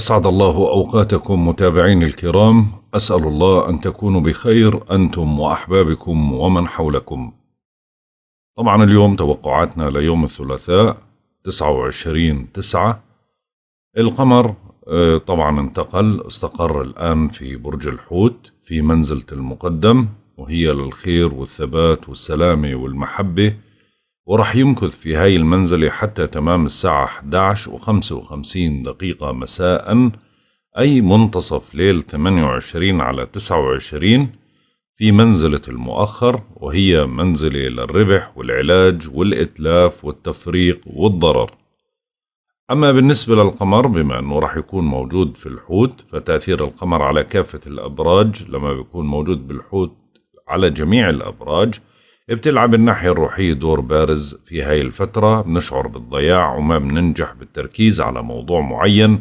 أسعد الله أوقاتكم متابعين الكرام أسأل الله أن تكونوا بخير أنتم وأحبابكم ومن حولكم طبعا اليوم توقعاتنا ليوم الثلاثاء 29 تسعة القمر آه، طبعا انتقل استقر الآن في برج الحوت في منزلة المقدم وهي للخير والثبات والسلامة والمحبة ورح يمكث في هاي المنزلة حتى تمام الساعة 11 و55 دقيقة مساء أي منتصف ليل 28 على 29 في منزلة المؤخر وهي منزلة للربح والعلاج والإتلاف والتفريق والضرر أما بالنسبة للقمر بما أنه راح يكون موجود في الحوت فتأثير القمر على كافة الأبراج لما بيكون موجود بالحوت على جميع الأبراج بتلعب الناحية الروحية دور بارز في هاي الفترة بنشعر بالضياع وما بننجح بالتركيز على موضوع معين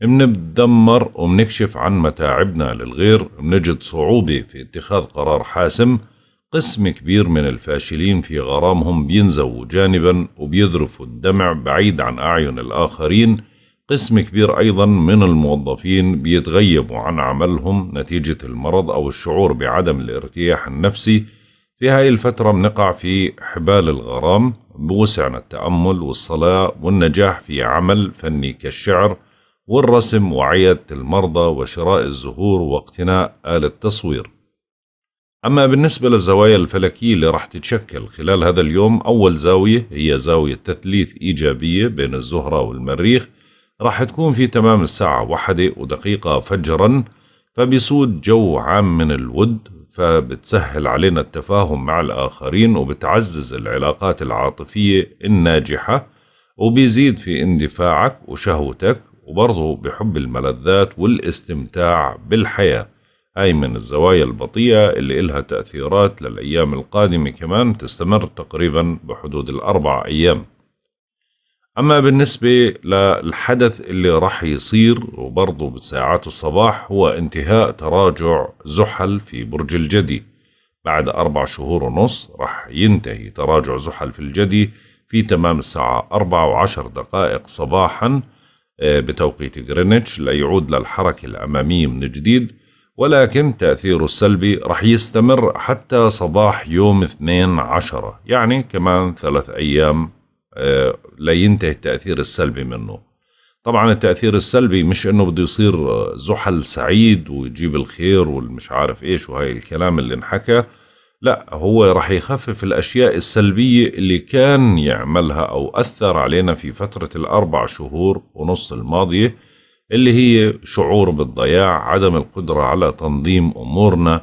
بنتدمر وبنكشف عن متاعبنا للغير بنجد صعوبة في اتخاذ قرار حاسم قسم كبير من الفاشلين في غرامهم بينزووا جانبا وبيذرفوا الدمع بعيد عن أعين الآخرين قسم كبير أيضا من الموظفين بيتغيبوا عن عملهم نتيجة المرض أو الشعور بعدم الارتياح النفسي في هاي الفترة بنقع في حبال الغرام بوسعنا التأمل والصلاة والنجاح في عمل فني كالشعر والرسم وعيادة المرضى وشراء الزهور واقتناء آلة تصوير أما بالنسبة للزوايا الفلكية اللي راح تتشكل خلال هذا اليوم أول زاوية هي زاوية تثليث إيجابية بين الزهرة والمريخ راح تكون في تمام الساعة واحدة ودقيقة فجرا فبيسود جو عام من الود فبتسهل علينا التفاهم مع الآخرين وبتعزز العلاقات العاطفية الناجحة وبيزيد في اندفاعك وشهوتك وبرضه بحب الملذات والاستمتاع بالحياة هاي من الزوايا البطيئة اللي إلها تأثيرات للأيام القادمة كمان تستمر تقريبا بحدود الأربع أيام أما بالنسبة للحدث اللي رح يصير وبرضه بساعات الصباح هو انتهاء تراجع زحل في برج الجدي بعد أربع شهور ونص رح ينتهي تراجع زحل في الجدي في تمام الساعة أربعة وعشر دقائق صباحا آه، بتوقيت غرينتش ليعود للحركة الأمامية من جديد ولكن تأثيره السلبي رح يستمر حتى صباح يوم 12 يعني كمان ثلاث أيام آه، لينتهي التأثير السلبي منه طبعا التأثير السلبي مش انه بده يصير آه، زحل سعيد ويجيب الخير والمش عارف ايش وهي الكلام اللي انحكى لا هو رح يخفف الأشياء السلبية اللي كان يعملها أو أثر علينا في فترة الأربع شهور ونص الماضية اللي هي شعور بالضياع عدم القدرة على تنظيم أمورنا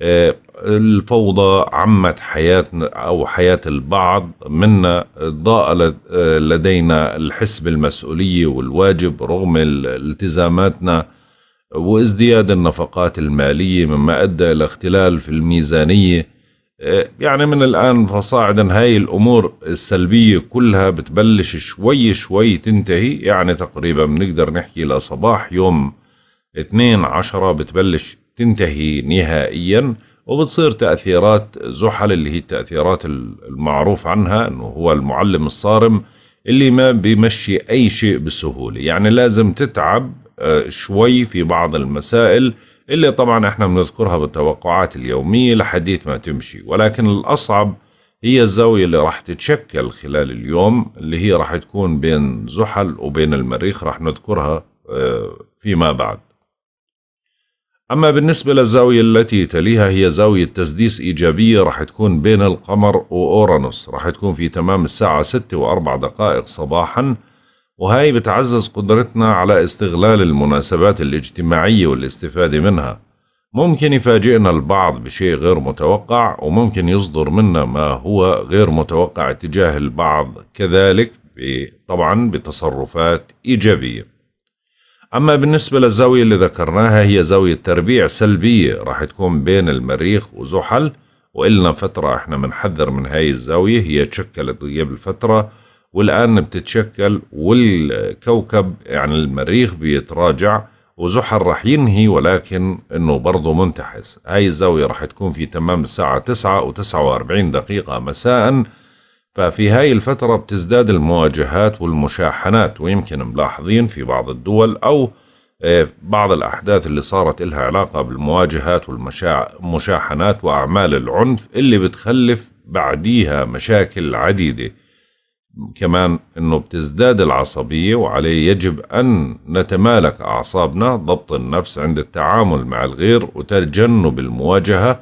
آه، الفوضى عمت حياتنا أو حياة البعض منا ضاء لدينا الحس بالمسؤولية والواجب رغم التزاماتنا وازدياد النفقات المالية مما أدى إلى اختلال في الميزانية يعني من الآن فصاعدا هاي الأمور السلبية كلها بتبلش شوي شوي تنتهي يعني تقريبا بنقدر نحكي لصباح يوم 2 عشرة بتبلش تنتهي نهائياً وبتصير تأثيرات زحل اللي هي التأثيرات المعروف عنها أنه هو المعلم الصارم اللي ما بيمشي أي شيء بسهولة يعني لازم تتعب آه، شوي في بعض المسائل اللي طبعا احنا بنذكرها بالتوقعات اليومية لحديث ما تمشي ولكن الأصعب هي الزاوية اللي راح تتشكل خلال اليوم اللي هي راح تكون بين زحل وبين المريخ راح نذكرها آه، فيما بعد أما بالنسبة للزاوية التي تليها هي زاوية تسديس إيجابية راح تكون بين القمر وأورانوس راح تكون في تمام الساعة 6 وأربع دقائق صباحا وهي بتعزز قدرتنا على استغلال المناسبات الاجتماعية والاستفادة منها ممكن يفاجئنا البعض بشيء غير متوقع وممكن يصدر منا ما هو غير متوقع اتجاه البعض كذلك طبعا بتصرفات إيجابية أما بالنسبة للزاوية اللي ذكرناها هي زاوية تربيع سلبية راح تكون بين المريخ وزحل وإلنا فترة إحنا بنحذر من هاي الزاوية هي تشكلت قبل طيب فترة والآن بتتشكل والكوكب يعني المريخ بيتراجع وزحل راح ينهي ولكن انه برضه منتحس هاي الزاوية راح تكون في تمام الساعة تسعة و وأربعين دقيقة مساء ففي هاي الفترة بتزداد المواجهات والمشاحنات ويمكن ملاحظين في بعض الدول أو آه، بعض الأحداث اللي صارت إلها علاقة بالمواجهات والمشاحنات وأعمال العنف اللي بتخلف بعديها مشاكل عديدة كمان أنه بتزداد العصبية وعليه يجب أن نتمالك أعصابنا ضبط النفس عند التعامل مع الغير وتجنب المواجهة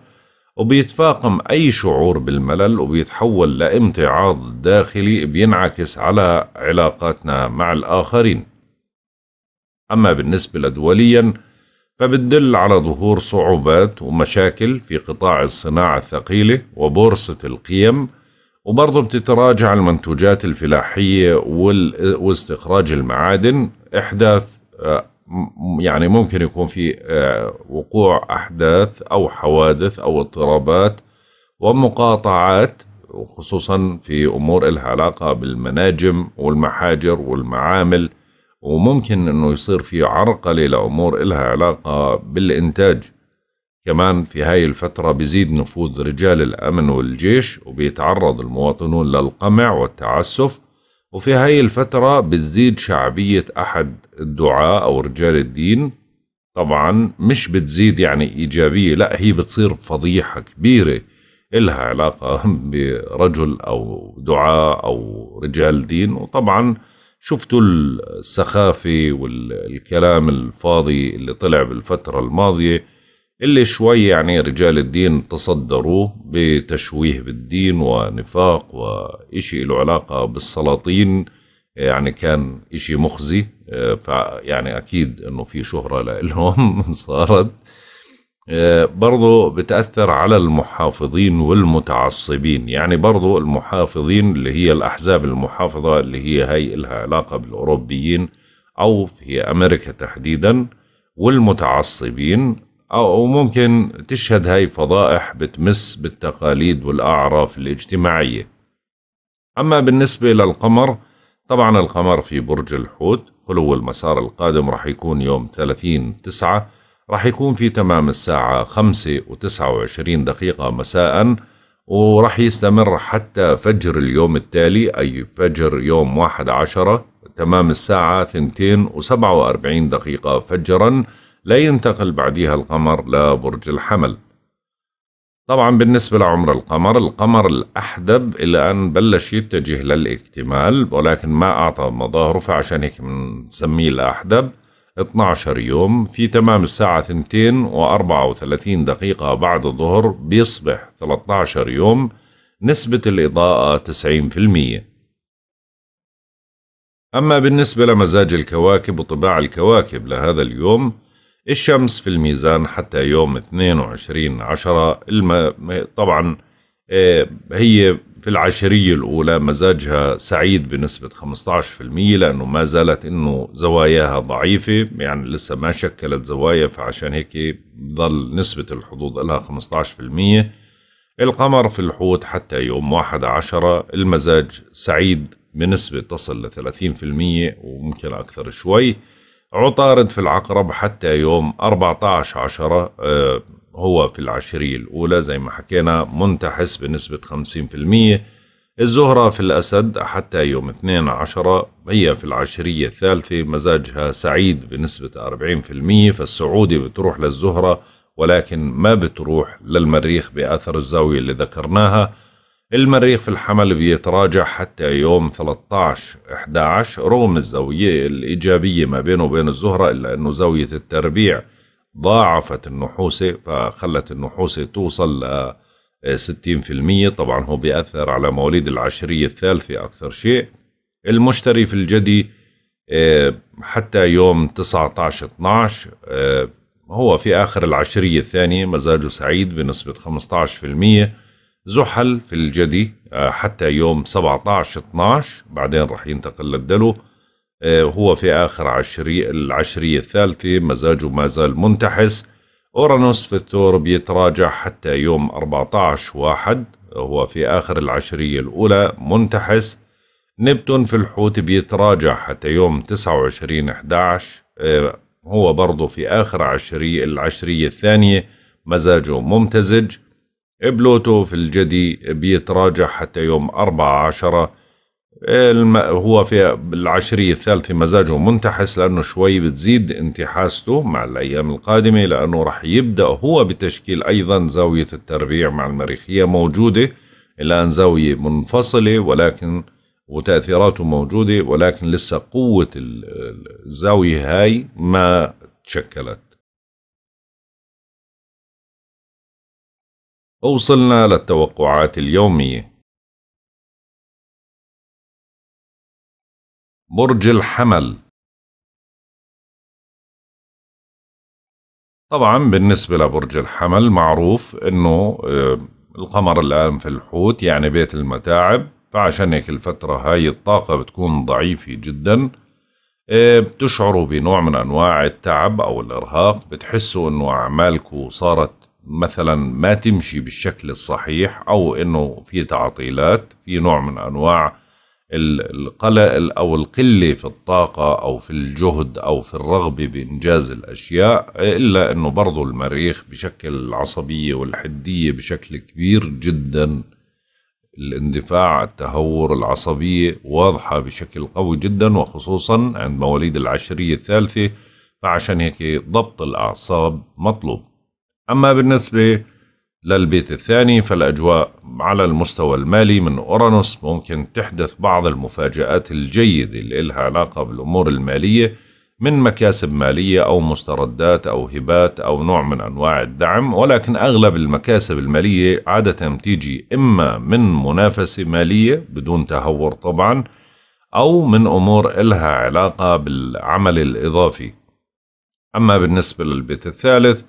وبيتفاقم أي شعور بالملل وبيتحول لامتعاض داخلي بينعكس على علاقاتنا مع الآخرين أما بالنسبة لدوليا فبتدل على ظهور صعوبات ومشاكل في قطاع الصناعة الثقيلة وبورصة القيم وبرضه بتتراجع المنتوجات الفلاحية واستخراج المعادن إحداث آه، يعني ممكن يكون في آه، وقوع احداث او حوادث او اضطرابات ومقاطعات وخصوصا في امور لها علاقه بالمناجم والمحاجر والمعامل وممكن انه يصير في عرقله لامور لها علاقه بالانتاج كمان في هاي الفترة بيزيد نفوذ رجال الأمن والجيش وبيتعرض المواطنون للقمع والتعسف وفي هاي الفترة بتزيد شعبية أحد الدعاة أو رجال الدين طبعا مش بتزيد يعني إيجابية لا هي بتصير فضيحة كبيرة إلها علاقة برجل أو دعاء أو رجال دين وطبعا شفتوا السخافة والكلام الفاضي اللي طلع بالفترة الماضية اللي شوي يعني رجال الدين تصدروه بتشويه بالدين ونفاق وإشي له علاقة بالسلاطين يعني كان إشي مخزي فيعني أكيد إنه في شهرة لهم صارت برضو بتأثر على المحافظين والمتعصبين يعني برضو المحافظين اللي هي الأحزاب المحافظة اللي هي هاي لها علاقة بالأوروبيين أو في أمريكا تحديدا والمتعصبين أو ممكن تشهد هاي فضائح بتمس بالتقاليد والأعراف الاجتماعية أما بالنسبة للقمر طبعا القمر في برج الحوت خلو المسار القادم رح يكون يوم 30 تسعة رح يكون في تمام الساعة 5 و29 دقيقة مساء ورح يستمر حتى فجر اليوم التالي أي فجر يوم 11 تمام الساعة 2 و47 دقيقة فجراً لا ينتقل بعديها القمر لبرج الحمل طبعا بالنسبة لعمر القمر القمر الأحدب إلى أن بلش يتجه للاكتمال ولكن ما أعطى مظاهره فعشان هيك بنسميه الأحدب 12 يوم في تمام الساعة 2 و34 دقيقة بعد الظهر بيصبح 13 يوم نسبة الإضاءة 90% أما بالنسبة لمزاج الكواكب وطباع الكواكب لهذا اليوم الشمس في الميزان حتى يوم 22 عشرة الم... طبعا آه، هي في العشرية الأولى مزاجها سعيد بنسبة 15% لأنه ما زالت أنه زواياها ضعيفة يعني لسه ما شكلت زوايا فعشان هيك ظل نسبة الحظوظ لها 15% القمر في الحوت حتى يوم واحد عشرة المزاج سعيد بنسبة تصل ل 30% وممكن أكثر شوي عطارد في العقرب حتى يوم 14 عشرة آه، هو في العشرية الأولى زي ما حكينا منتحس بنسبة 50% الزهرة في الأسد حتى يوم 12 عشرة هي في العشرية الثالثة مزاجها سعيد بنسبة 40% فالسعودي بتروح للزهرة ولكن ما بتروح للمريخ بأثر الزاوية اللي ذكرناها المريخ في الحمل بيتراجع حتى يوم 13/11 رغم الزاوية الإيجابية ما بينه وبين الزهرة إلا أنه زاوية التربيع ضاعفت النحوسة فخلت النحوسة توصل ل 60% طبعا هو بيأثر على مواليد العشرية الثالثة أكثر شيء المشتري في الجدي آه، حتى يوم 19 12 آه، هو في آخر العشرية الثانية مزاجه سعيد بنسبة 15% زحل في الجدي آه، حتى يوم 17 12 بعدين راح ينتقل للدلو آه، هو في آخر عشري العشرية الثالثة مزاجه ما زال منتحس أورانوس في الثور بيتراجع حتى يوم 14 واحد هو في آخر العشرية الأولى منتحس نبتون في الحوت بيتراجع حتى يوم 29 11 آه، هو برضو في آخر عشرية العشرية الثانية مزاجه ممتزج بلوتو في الجدي بيتراجع حتى يوم أربعة عشرة هو في العشرية الثالثة مزاجه منتحس لأنه شوي بتزيد انتحاسته مع الأيام القادمة لأنه رح يبدأ هو بتشكيل أيضا زاوية التربيع مع المريخية موجودة الآن زاوية منفصلة ولكن وتأثيراته موجودة ولكن لسه قوة الزاوية هاي ما تشكلت وصلنا للتوقعات اليومية برج الحمل طبعا بالنسبة لبرج الحمل معروف انه آه، القمر الآن في الحوت يعني بيت المتاعب فعشان هيك الفترة هاي الطاقة بتكون ضعيفة جدا آه، بتشعروا بنوع من أنواع التعب أو الإرهاق بتحسوا انه أعمالكم صارت مثلا ما تمشي بالشكل الصحيح او انه في تعطيلات في نوع من انواع القلق او القله في الطاقه او في الجهد او في الرغبه بانجاز الاشياء الا انه برضه المريخ بشكل العصبيه والحديه بشكل كبير جدا الاندفاع التهور العصبيه واضحه بشكل قوي جدا وخصوصا عند مواليد العشريه الثالثه فعشان هيك ضبط الاعصاب مطلوب أما بالنسبة للبيت الثاني فالأجواء على المستوى المالي من أورانوس ممكن تحدث بعض المفاجآت الجيدة اللي إلها علاقة بالأمور المالية من مكاسب مالية أو مستردات أو هبات أو نوع من أنواع الدعم ولكن أغلب المكاسب المالية عادة بتيجي إما من منافسة مالية بدون تهور طبعا أو من أمور إلها علاقة بالعمل الإضافي أما بالنسبة للبيت الثالث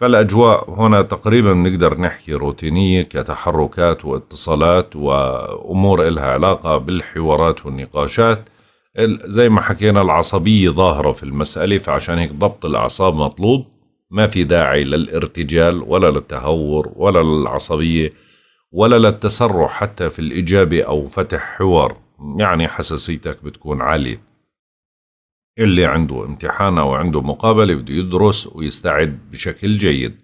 فالأجواء هنا تقريبا نقدر نحكي روتينية كتحركات واتصالات وأمور إلها علاقة بالحوارات والنقاشات زي ما حكينا العصبية ظاهرة في المسألة فعشان هيك ضبط الأعصاب مطلوب ما في داعي للارتجال ولا للتهور ولا للعصبية ولا للتسرع حتى في الإجابة أو فتح حوار يعني حساسيتك بتكون عالية اللي عنده امتحان أو عنده مقابلة بده يدرس ويستعد بشكل جيد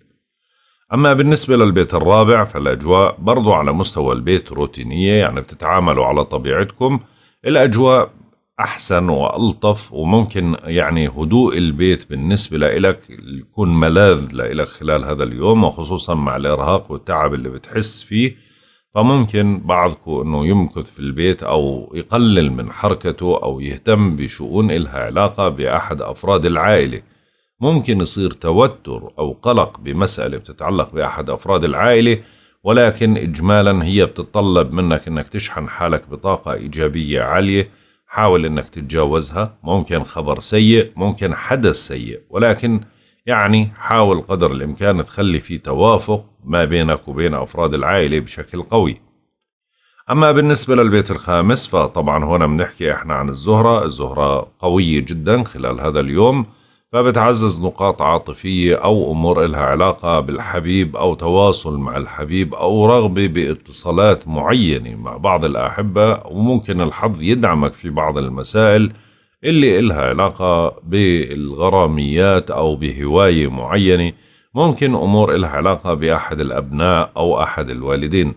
أما بالنسبة للبيت الرابع فالأجواء برضو على مستوى البيت روتينية يعني بتتعاملوا على طبيعتكم الأجواء أحسن وألطف وممكن يعني هدوء البيت بالنسبة لإلك يكون ملاذ لإلك خلال هذا اليوم وخصوصا مع الإرهاق والتعب اللي بتحس فيه فممكن بعضكم أنه يمكث في البيت أو يقلل من حركته أو يهتم بشؤون إلها علاقة بأحد أفراد العائلة ممكن يصير توتر أو قلق بمسألة بتتعلق بأحد أفراد العائلة ولكن إجمالا هي بتتطلب منك أنك تشحن حالك بطاقة إيجابية عالية حاول أنك تتجاوزها ممكن خبر سيء ممكن حدث سيء ولكن يعني حاول قدر الإمكان تخلي في توافق ما بينك وبين أفراد العائلة بشكل قوي أما بالنسبة للبيت الخامس فطبعا هنا بنحكي إحنا عن الزهرة الزهرة قوية جدا خلال هذا اليوم فبتعزز نقاط عاطفية أو أمور إلها علاقة بالحبيب أو تواصل مع الحبيب أو رغبة باتصالات معينة مع بعض الأحبة وممكن الحظ يدعمك في بعض المسائل اللي إلها علاقة بالغراميات أو بهواية معينة ممكن أمور إلها علاقة بأحد الأبناء أو أحد الوالدين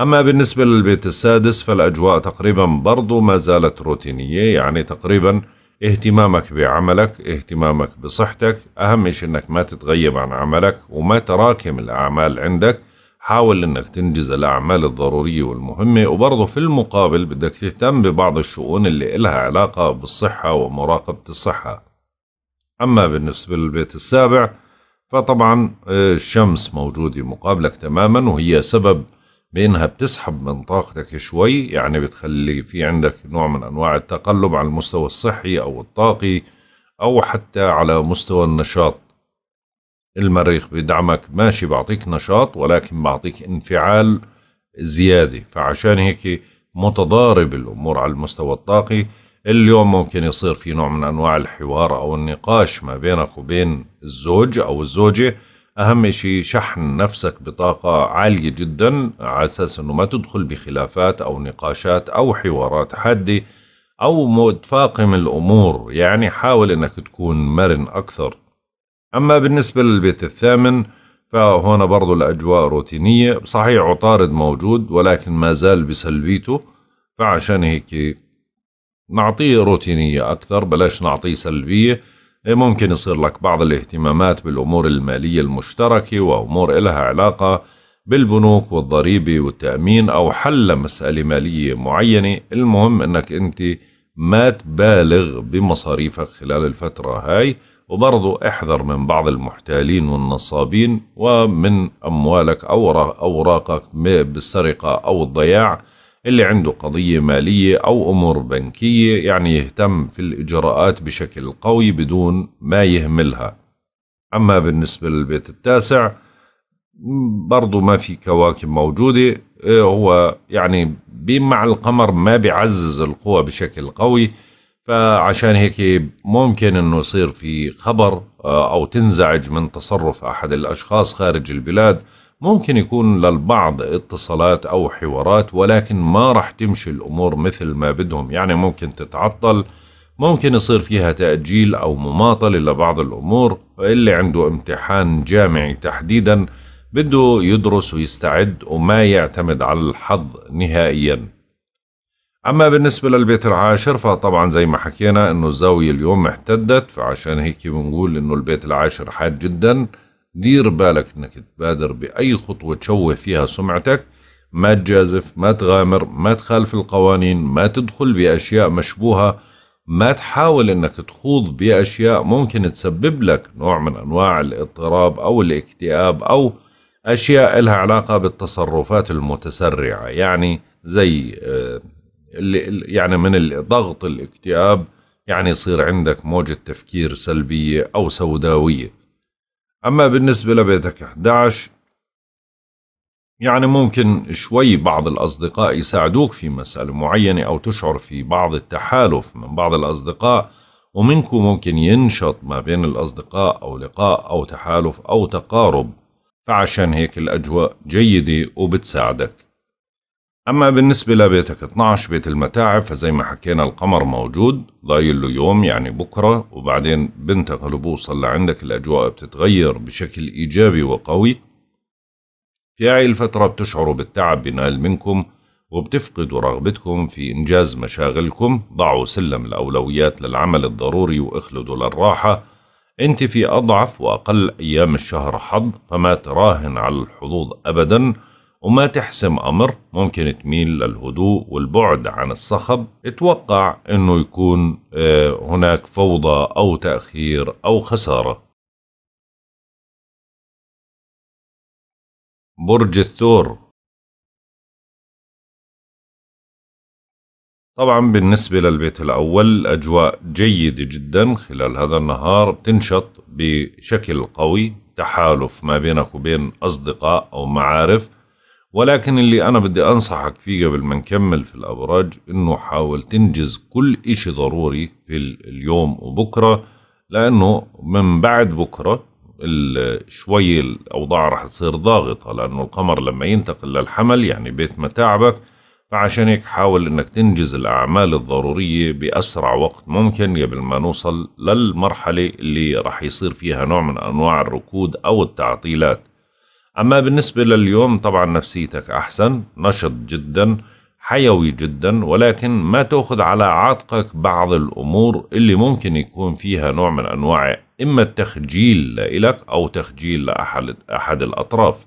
أما بالنسبة للبيت السادس فالأجواء تقريبا برضو ما زالت روتينية يعني تقريبا اهتمامك بعملك اهتمامك بصحتك أهم شيء أنك ما تتغيب عن عملك وما تراكم الأعمال عندك حاول أنك تنجز الأعمال الضرورية والمهمة وبرضه في المقابل بدك تهتم ببعض الشؤون اللي إلها علاقة بالصحة ومراقبة الصحة أما بالنسبة للبيت السابع فطبعا آه، الشمس موجودة مقابلك تماما وهي سبب بانها بتسحب من طاقتك شوي يعني بتخلي في عندك نوع من انواع التقلب على المستوى الصحي او الطاقي او حتى على مستوى النشاط المريخ بدعمك ماشي بعطيك نشاط ولكن بعطيك انفعال زيادة فعشان هيك متضارب الأمور على المستوى الطاقي اليوم ممكن يصير في نوع من أنواع الحوار أو النقاش ما بينك وبين الزوج أو الزوجة أهم شيء شحن نفسك بطاقة عالية جدا على أساس أنه ما تدخل بخلافات أو نقاشات أو حوارات حادة أو متفاقم الأمور يعني حاول أنك تكون مرن أكثر أما بالنسبة للبيت الثامن فهنا برضو الأجواء روتينية صحيح عطارد موجود ولكن ما زال بسلبيته فعشان هيك نعطيه روتينية أكثر بلاش نعطيه سلبية إيه، ممكن يصير لك بعض الاهتمامات بالأمور المالية المشتركة وأمور إلها علاقة بالبنوك والضريبة والتأمين أو حل مسألة مالية معينة المهم أنك أنت ما تبالغ بمصاريفك خلال الفترة هاي وبرضو احذر من بعض المحتالين والنصابين ومن أموالك أو أوراقك بالسرقة أو الضياع اللي عنده قضية مالية أو أمور بنكية يعني يهتم في الإجراءات بشكل قوي بدون ما يهملها أما بالنسبة للبيت التاسع برضو ما في كواكب موجودة إيه، هو يعني مع القمر ما بيعزز القوى بشكل قوي فعشان هيك ممكن انه يصير في خبر آه، او تنزعج من تصرف احد الاشخاص خارج البلاد ممكن يكون للبعض اتصالات أو حوارات ولكن ما راح تمشي الأمور مثل ما بدهم يعني ممكن تتعطل ممكن يصير فيها تأجيل أو مماطلة لبعض الأمور اللي عنده امتحان جامعي تحديدا بده يدرس ويستعد وما يعتمد على الحظ نهائيا أما بالنسبة للبيت العاشر فطبعا زي ما حكينا أنه الزاوية اليوم احتدت فعشان هيك بنقول أنه البيت العاشر حاد جداً دير بالك انك تبادر باي خطوه تشوه فيها سمعتك ما تجازف ما تغامر ما تخالف القوانين ما تدخل باشياء مشبوهه ما تحاول انك تخوض باشياء ممكن تسبب لك نوع من انواع الاضطراب او الاكتئاب او اشياء لها علاقه بالتصرفات المتسرعه يعني زي آه، يعني من الضغط الاكتئاب يعني يصير عندك موجة تفكير سلبية أو سوداوية أما بالنسبة لبيتك 11 يعني ممكن شوي بعض الأصدقاء يساعدوك في مسألة معينة أو تشعر في بعض التحالف من بعض الأصدقاء ومنكم ممكن ينشط ما بين الأصدقاء أو لقاء أو تحالف أو تقارب فعشان هيك الأجواء جيدة وبتساعدك أما بالنسبة لبيتك 12 بيت المتاعب فزي ما حكينا القمر موجود ضايل له يوم يعني بكرة وبعدين بنتقل وبوصل لعندك الأجواء بتتغير بشكل إيجابي وقوي في هاي الفترة بتشعروا بالتعب بنال منكم وبتفقدوا رغبتكم في إنجاز مشاغلكم ضعوا سلم الأولويات للعمل الضروري واخلدوا للراحة أنت في أضعف وأقل أيام الشهر حظ فما تراهن على الحظوظ أبداً وما تحسم أمر ممكن تميل للهدوء والبعد عن الصخب اتوقع أنه يكون آه، هناك فوضى أو تأخير أو خسارة برج الثور طبعا بالنسبة للبيت الأول الأجواء جيدة جدا خلال هذا النهار بتنشط بشكل قوي تحالف ما بينك وبين أصدقاء أو معارف ولكن اللي أنا بدي أنصحك فيه قبل ما نكمل في الأبراج إنه حاول تنجز كل إشي ضروري في اليوم وبكرة لأنه من بعد بكرة شوي الأوضاع رح تصير ضاغطة لأنه القمر لما ينتقل للحمل يعني بيت متاعبك فعشان هيك حاول إنك تنجز الأعمال الضرورية بأسرع وقت ممكن قبل ما نوصل للمرحلة اللي رح يصير فيها نوع من أنواع الركود أو التعطيلات أما بالنسبة لليوم طبعا نفسيتك أحسن نشط جدا حيوي جدا ولكن ما تأخذ على عاتقك بعض الأمور اللي ممكن يكون فيها نوع من أنواع إما التخجيل لإلك أو تخجيل لأحد أحد الأطراف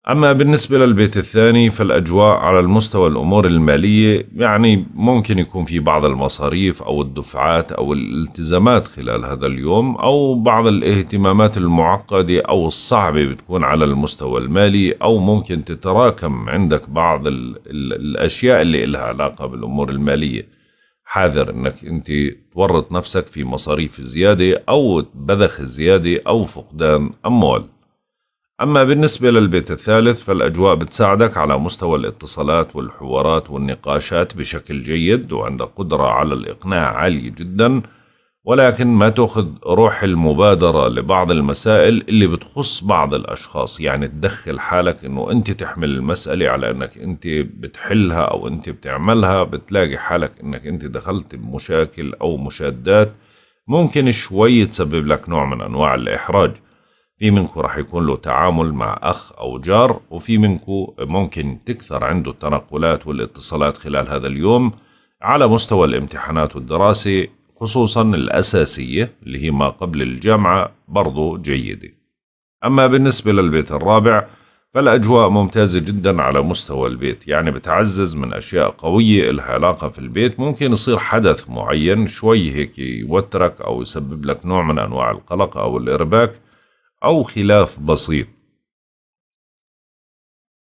أما بالنسبة للبيت الثاني فالأجواء على المستوى الأمور المالية يعني ممكن يكون في بعض المصاريف أو الدفعات أو الالتزامات خلال هذا اليوم أو بعض الاهتمامات المعقدة أو الصعبة بتكون على المستوى المالي أو ممكن تتراكم عندك بعض ال الـ الأشياء اللي إلها علاقة بالأمور المالية حاذر أنك أنت تورط نفسك في مصاريف زيادة أو بذخ زيادة أو فقدان أموال أما بالنسبة للبيت الثالث فالأجواء بتساعدك على مستوى الاتصالات والحوارات والنقاشات بشكل جيد وعندك قدرة على الإقناع عالية جدا ولكن ما تأخذ روح المبادرة لبعض المسائل اللي بتخص بعض الأشخاص يعني تدخل حالك أنه أنت تحمل المسألة على أنك أنت بتحلها أو أنت بتعملها بتلاقي حالك أنك أنت دخلت بمشاكل أو مشادات ممكن شوي تسبب لك نوع من أنواع الإحراج في منكو راح يكون له تعامل مع أخ أو جار وفي منكو ممكن تكثر عنده التنقلات والاتصالات خلال هذا اليوم على مستوى الامتحانات والدراسة خصوصا الأساسية اللي هي ما قبل الجامعة برضو جيدة أما بالنسبة للبيت الرابع فالأجواء ممتازة جدا على مستوى البيت يعني بتعزز من أشياء قوية إلها علاقة في البيت ممكن يصير حدث معين شوي هيك يوترك أو يسبب لك نوع من أنواع القلق أو الإرباك أو خلاف بسيط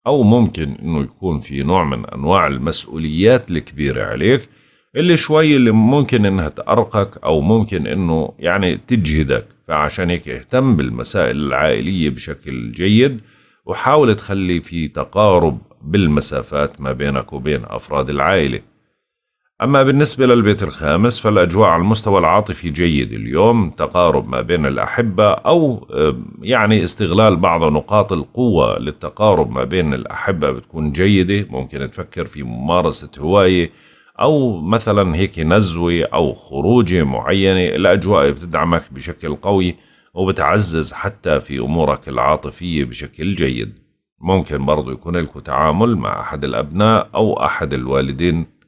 أو ممكن إنه يكون في نوع من أنواع المسؤوليات الكبيرة عليك اللي شوي اللي ممكن إنها تأرقك أو ممكن إنه يعني تجهدك فعشان هيك اهتم بالمسائل العائلية بشكل جيد وحاول تخلي في تقارب بالمسافات ما بينك وبين أفراد العائلة أما بالنسبة للبيت الخامس فالأجواء على المستوى العاطفي جيد اليوم تقارب ما بين الأحبة أو يعني استغلال بعض نقاط القوة للتقارب ما بين الأحبة بتكون جيدة ممكن تفكر في ممارسة هواية أو مثلا هيك نزوة أو خروجة معينة الأجواء بتدعمك بشكل قوي وبتعزز حتى في أمورك العاطفية بشكل جيد ممكن برضو يكون لكم تعامل مع أحد الأبناء أو أحد الوالدين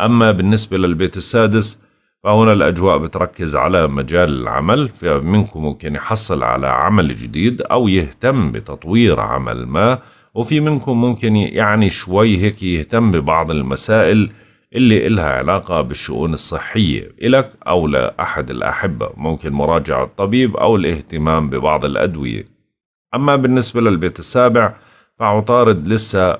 أما بالنسبة للبيت السادس فهنا الأجواء بتركز على مجال العمل فمنكم ممكن يحصل على عمل جديد أو يهتم بتطوير عمل ما وفي منكم ممكن يعني شوي هيك يهتم ببعض المسائل اللي إلها علاقة بالشؤون الصحية إلك أو لأحد الأحبة ممكن مراجعة الطبيب أو الاهتمام ببعض الأدوية أما بالنسبة للبيت السابع فعطارد لسه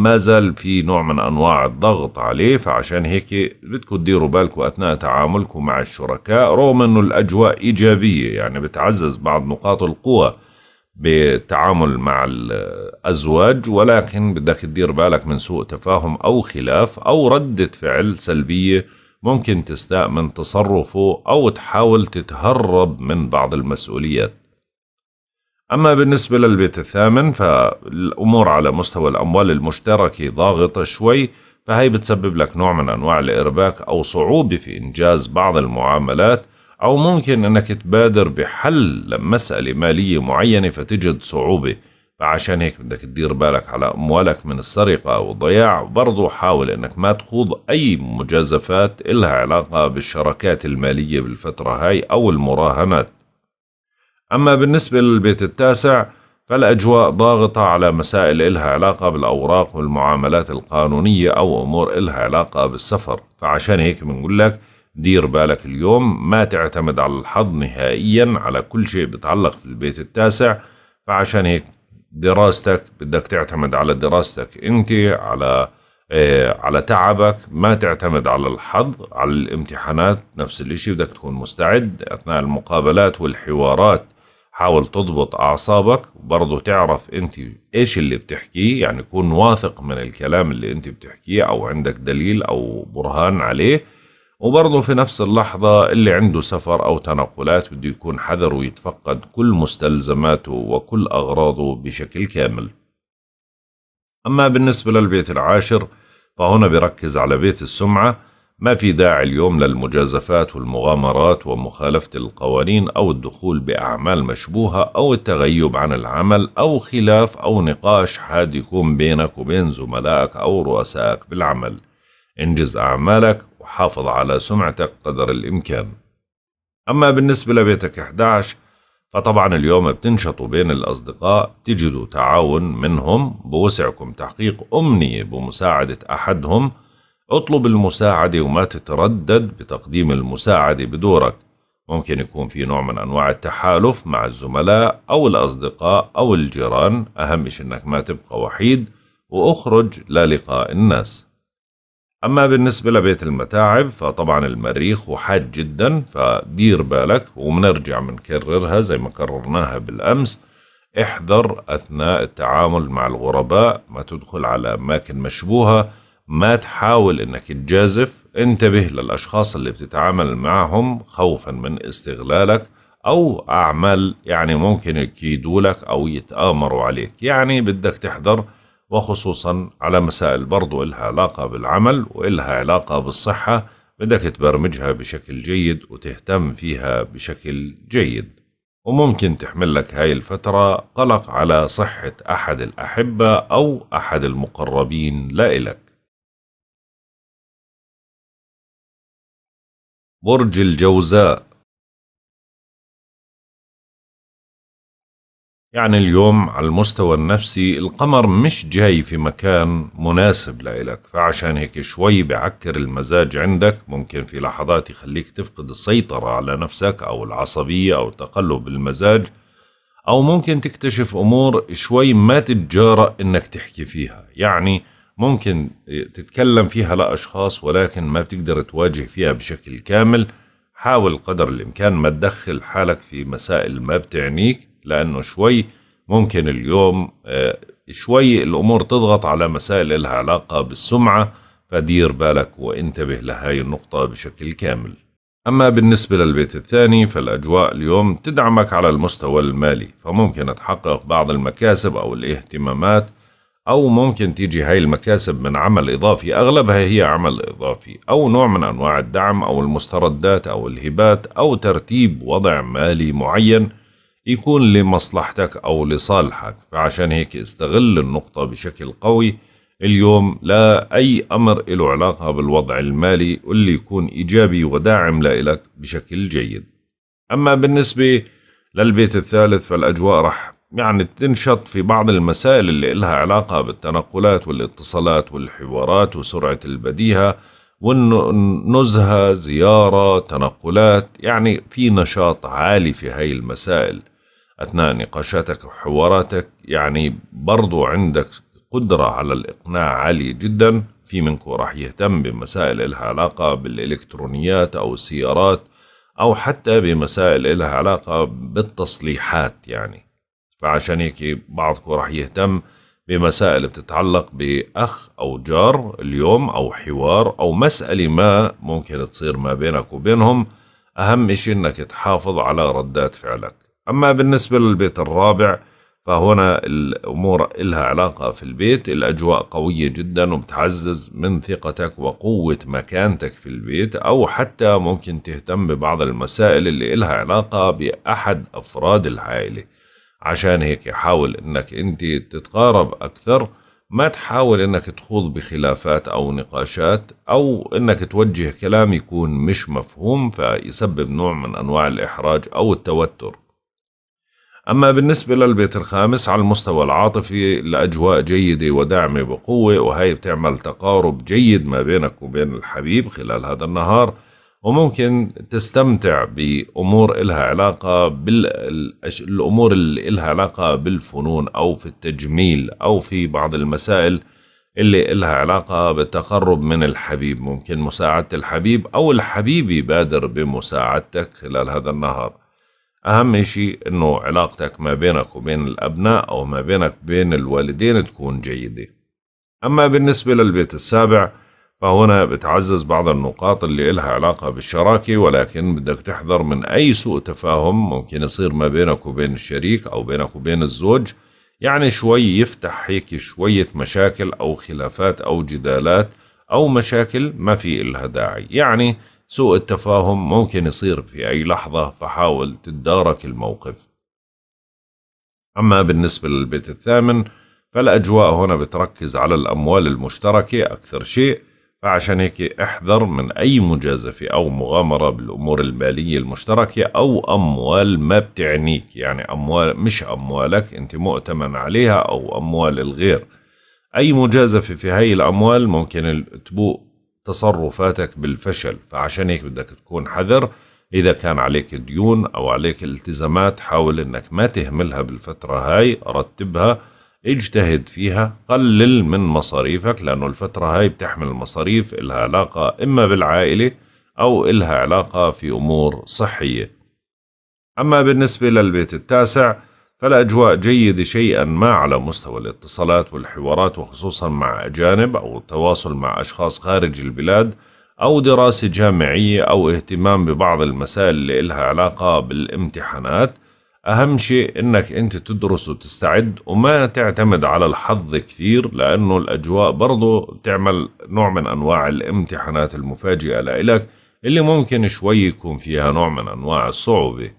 ما زال في نوع من أنواع الضغط عليه فعشان هيك بدكم تديروا بالكم أثناء تعاملكم مع الشركاء رغم أنه الأجواء إيجابية يعني بتعزز بعض نقاط القوة بالتعامل مع الأزواج ولكن بدك تدير بالك من سوء تفاهم أو خلاف أو ردة فعل سلبية ممكن تستاء من تصرفه أو تحاول تتهرب من بعض المسؤوليات أما بالنسبة للبيت الثامن فالأمور على مستوى الأموال المشتركة ضاغطة شوي فهي بتسبب لك نوع من أنواع الإرباك أو صعوبة في إنجاز بعض المعاملات أو ممكن أنك تبادر بحل لمسألة مالية معينة فتجد صعوبة فعشان هيك بدك تدير بالك على أموالك من السرقة والضياع برضو وبرضه حاول أنك ما تخوض أي مجازفات إلها علاقة بالشراكات المالية بالفترة هاي أو المراهنات أما بالنسبة للبيت التاسع فالأجواء ضاغطة على مسائل إلها علاقة بالأوراق والمعاملات القانونية أو أمور إلها علاقة بالسفر فعشان هيك بنقول لك دير بالك اليوم ما تعتمد على الحظ نهائيا على كل شيء بتعلق في البيت التاسع فعشان هيك دراستك بدك تعتمد على دراستك انت على إيه على تعبك ما تعتمد على الحظ على الامتحانات نفس الاشي بدك تكون مستعد اثناء المقابلات والحوارات حاول تضبط أعصابك برضه تعرف أنت إيش اللي بتحكيه يعني كون واثق من الكلام اللي أنت بتحكيه أو عندك دليل أو برهان عليه وبرضه في نفس اللحظة اللي عنده سفر أو تنقلات بده يكون حذر ويتفقد كل مستلزماته وكل أغراضه بشكل كامل أما بالنسبة للبيت العاشر فهنا بركز على بيت السمعة ما في داعي اليوم للمجازفات والمغامرات ومخالفة القوانين أو الدخول بأعمال مشبوهة أو التغيب عن العمل أو خلاف أو نقاش حاد يكون بينك وبين زملائك أو رؤسائك بالعمل انجز أعمالك وحافظ على سمعتك قدر الإمكان أما بالنسبة لبيتك 11 فطبعا اليوم بتنشطوا بين الأصدقاء تجدوا تعاون منهم بوسعكم تحقيق أمنية بمساعدة أحدهم اطلب المساعدة وما تتردد بتقديم المساعدة بدورك ممكن يكون في نوع من أنواع التحالف مع الزملاء أو الأصدقاء أو الجيران أهم شيء أنك ما تبقى وحيد وأخرج للقاء الناس أما بالنسبة لبيت المتاعب فطبعا المريخ وحاد جدا فدير بالك ومنرجع منكررها زي ما كررناها بالأمس احذر أثناء التعامل مع الغرباء ما تدخل على أماكن مشبوهة ما تحاول انك تجازف انتبه للاشخاص اللي بتتعامل معهم خوفا من استغلالك او اعمال يعني ممكن يكيدوا لك او يتآمروا عليك يعني بدك تحذر وخصوصا على مسائل برضو إلها علاقة بالعمل وإلها علاقة بالصحة بدك تبرمجها بشكل جيد وتهتم فيها بشكل جيد وممكن تحمل لك هاي الفترة قلق على صحة أحد الأحبة أو أحد المقربين لإلك برج الجوزاء يعني اليوم على المستوى النفسي القمر مش جاي في مكان مناسب لإلك فعشان هيك شوي بعكر المزاج عندك ممكن في لحظات يخليك تفقد السيطرة على نفسك أو العصبية أو تقلب المزاج أو ممكن تكتشف أمور شوي ما تتجارأ إنك تحكي فيها يعني ممكن تتكلم فيها لأشخاص ولكن ما بتقدر تواجه فيها بشكل كامل حاول قدر الإمكان ما تدخل حالك في مسائل ما بتعنيك لأنه شوي ممكن اليوم آه، شوي الأمور تضغط على مسائل لها علاقة بالسمعة فدير بالك وانتبه لهاي النقطة بشكل كامل أما بالنسبة للبيت الثاني فالأجواء اليوم تدعمك على المستوى المالي فممكن تحقق بعض المكاسب أو الاهتمامات أو ممكن تيجي هاي المكاسب من عمل إضافي أغلبها هي عمل إضافي أو نوع من أنواع الدعم أو المستردات أو الهبات أو ترتيب وضع مالي معين يكون لمصلحتك أو لصالحك فعشان هيك استغل النقطة بشكل قوي اليوم لا أي أمر له علاقة بالوضع المالي واللي يكون إيجابي وداعم لإلك بشكل جيد أما بالنسبة للبيت الثالث فالأجواء رح يعني تنشط في بعض المسائل اللي إلها علاقة بالتنقلات والاتصالات والحوارات وسرعة البديهة والنزهة زيارة تنقلات يعني في نشاط عالي في هاي المسائل أثناء نقاشاتك وحواراتك يعني برضو عندك قدرة على الإقناع عالية جدا في منكم راح يهتم بمسائل إلها علاقة بالإلكترونيات أو السيارات أو حتى بمسائل إلها علاقة بالتصليحات يعني فعشان هيك بعضكم راح يهتم بمسائل بتتعلق بأخ أو جار اليوم أو حوار أو مسألة ما ممكن تصير ما بينك وبينهم أهم شيء أنك تحافظ على ردات فعلك أما بالنسبة للبيت الرابع فهنا الأمور إلها علاقة في البيت الأجواء قوية جدا وبتعزز من ثقتك وقوة مكانتك في البيت أو حتى ممكن تهتم ببعض المسائل اللي إلها علاقة بأحد أفراد العائلة عشان هيك حاول انك انت تتقارب اكثر ما تحاول انك تخوض بخلافات او نقاشات او انك توجه كلام يكون مش مفهوم فيسبب نوع من انواع الاحراج او التوتر أما بالنسبة للبيت الخامس على المستوى العاطفي الأجواء جيدة وداعمة بقوة وهي بتعمل تقارب جيد ما بينك وبين الحبيب خلال هذا النهار وممكن تستمتع بأمور إلها علاقة بالأمور اللي إلها علاقة بالفنون أو في التجميل أو في بعض المسائل اللي إلها علاقة بالتقرب من الحبيب ممكن مساعدة الحبيب أو الحبيب يبادر بمساعدتك خلال هذا النهار أهم شيء أنه علاقتك ما بينك وبين الأبناء أو ما بينك وبين الوالدين تكون جيدة أما بالنسبة للبيت السابع فهنا بتعزز بعض النقاط اللي إلها علاقة بالشراكة ولكن بدك تحذر من أي سوء تفاهم ممكن يصير ما بينك وبين الشريك أو بينك وبين الزوج يعني شوي يفتح هيك شوية مشاكل أو خلافات أو جدالات أو مشاكل ما في إلها داعي يعني سوء التفاهم ممكن يصير في أي لحظة فحاول تدارك الموقف أما بالنسبة للبيت الثامن فالأجواء هنا بتركز على الأموال المشتركة أكثر شيء فعشان هيك احذر من أي مجازفة أو مغامرة بالأمور المالية المشتركة أو أموال ما بتعنيك يعني أموال مش أموالك أنت مؤتمن عليها أو أموال الغير أي مجازفة في هاي الأموال ممكن تبوء تصرفاتك بالفشل فعشان هيك بدك تكون حذر إذا كان عليك ديون أو عليك التزامات حاول أنك ما تهملها بالفترة هاي رتبها اجتهد فيها قلل من مصاريفك لأنه الفترة هاي بتحمل مصاريف إلها علاقة إما بالعائلة أو إلها علاقة في أمور صحية أما بالنسبة للبيت التاسع فالأجواء جيدة شيئا ما على مستوى الاتصالات والحوارات وخصوصا مع أجانب أو التواصل مع أشخاص خارج البلاد أو دراسة جامعية أو اهتمام ببعض المسائل اللي إلها علاقة بالامتحانات أهم شيء إنك أنت تدرس وتستعد وما تعتمد على الحظ كثير لأنه الأجواء برضه بتعمل نوع من أنواع الامتحانات المفاجئة لإلك اللي ممكن شوي يكون فيها نوع من أنواع الصعوبة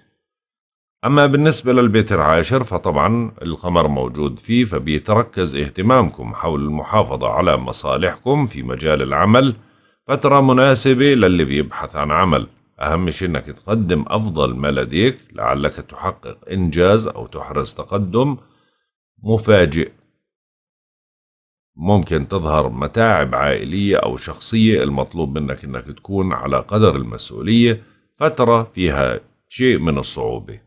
أما بالنسبة للبيت العاشر فطبعا القمر موجود فيه فبيتركز اهتمامكم حول المحافظة على مصالحكم في مجال العمل فترة مناسبة للي بيبحث عن عمل أهم شيء إنك تقدم أفضل ما لديك لعلك تحقق إنجاز أو تحرز تقدم مفاجئ ممكن تظهر متاعب عائلية أو شخصية المطلوب منك إنك تكون على قدر المسؤولية فترة فيها شيء من الصعوبة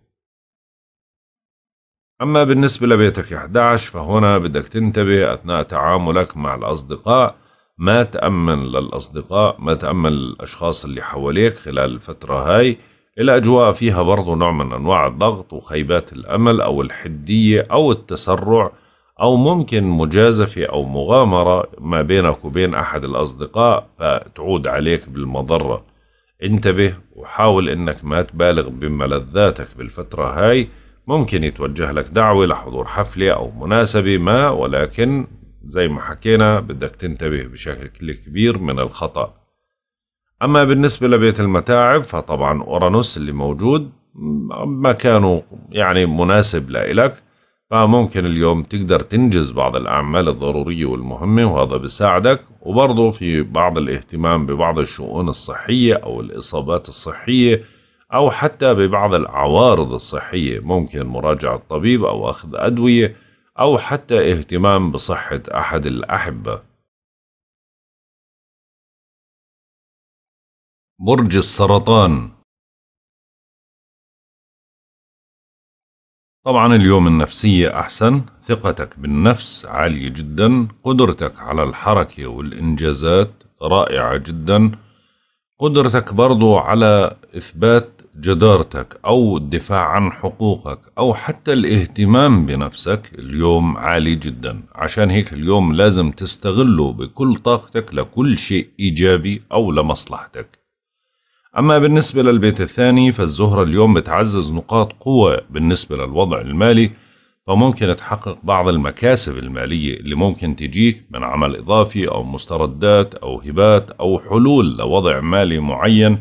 أما بالنسبة لبيتك 11 فهنا بدك تنتبه أثناء تعاملك مع الأصدقاء ما تأمن للأصدقاء ما تأمن الأشخاص اللي حواليك خلال الفترة هاي الأجواء فيها برضو نوع من أنواع الضغط وخيبات الأمل أو الحدية أو التسرع أو ممكن مجازفة أو مغامرة ما بينك وبين أحد الأصدقاء فتعود عليك بالمضرة انتبه وحاول أنك ما تبالغ بملذاتك بالفترة هاي ممكن يتوجه لك دعوة لحضور حفلة أو مناسبة ما ولكن زي ما حكينا بدك تنتبه بشكل كبير من الخطأ أما بالنسبة لبيت المتاعب فطبعا أورانوس اللي موجود مكانه يعني مناسب لإلك فممكن اليوم تقدر تنجز بعض الأعمال الضرورية والمهمة وهذا بيساعدك وبرضه في بعض الاهتمام ببعض الشؤون الصحية أو الإصابات الصحية أو حتى ببعض العوارض الصحية ممكن مراجعة طبيب أو أخذ أدوية أو حتى اهتمام بصحة أحد الأحبة. برج السرطان طبعا اليوم النفسية أحسن ثقتك بالنفس عالية جدا قدرتك على الحركة والإنجازات رائعة جدا قدرتك برضو على إثبات جدارتك أو الدفاع عن حقوقك أو حتى الاهتمام بنفسك اليوم عالي جدا عشان هيك اليوم لازم تستغله بكل طاقتك لكل شيء إيجابي أو لمصلحتك أما بالنسبة للبيت الثاني فالزهرة اليوم بتعزز نقاط قوة بالنسبة للوضع المالي فممكن تحقق بعض المكاسب المالية اللي ممكن تجيك من عمل إضافي أو مستردات أو هبات أو حلول لوضع مالي معين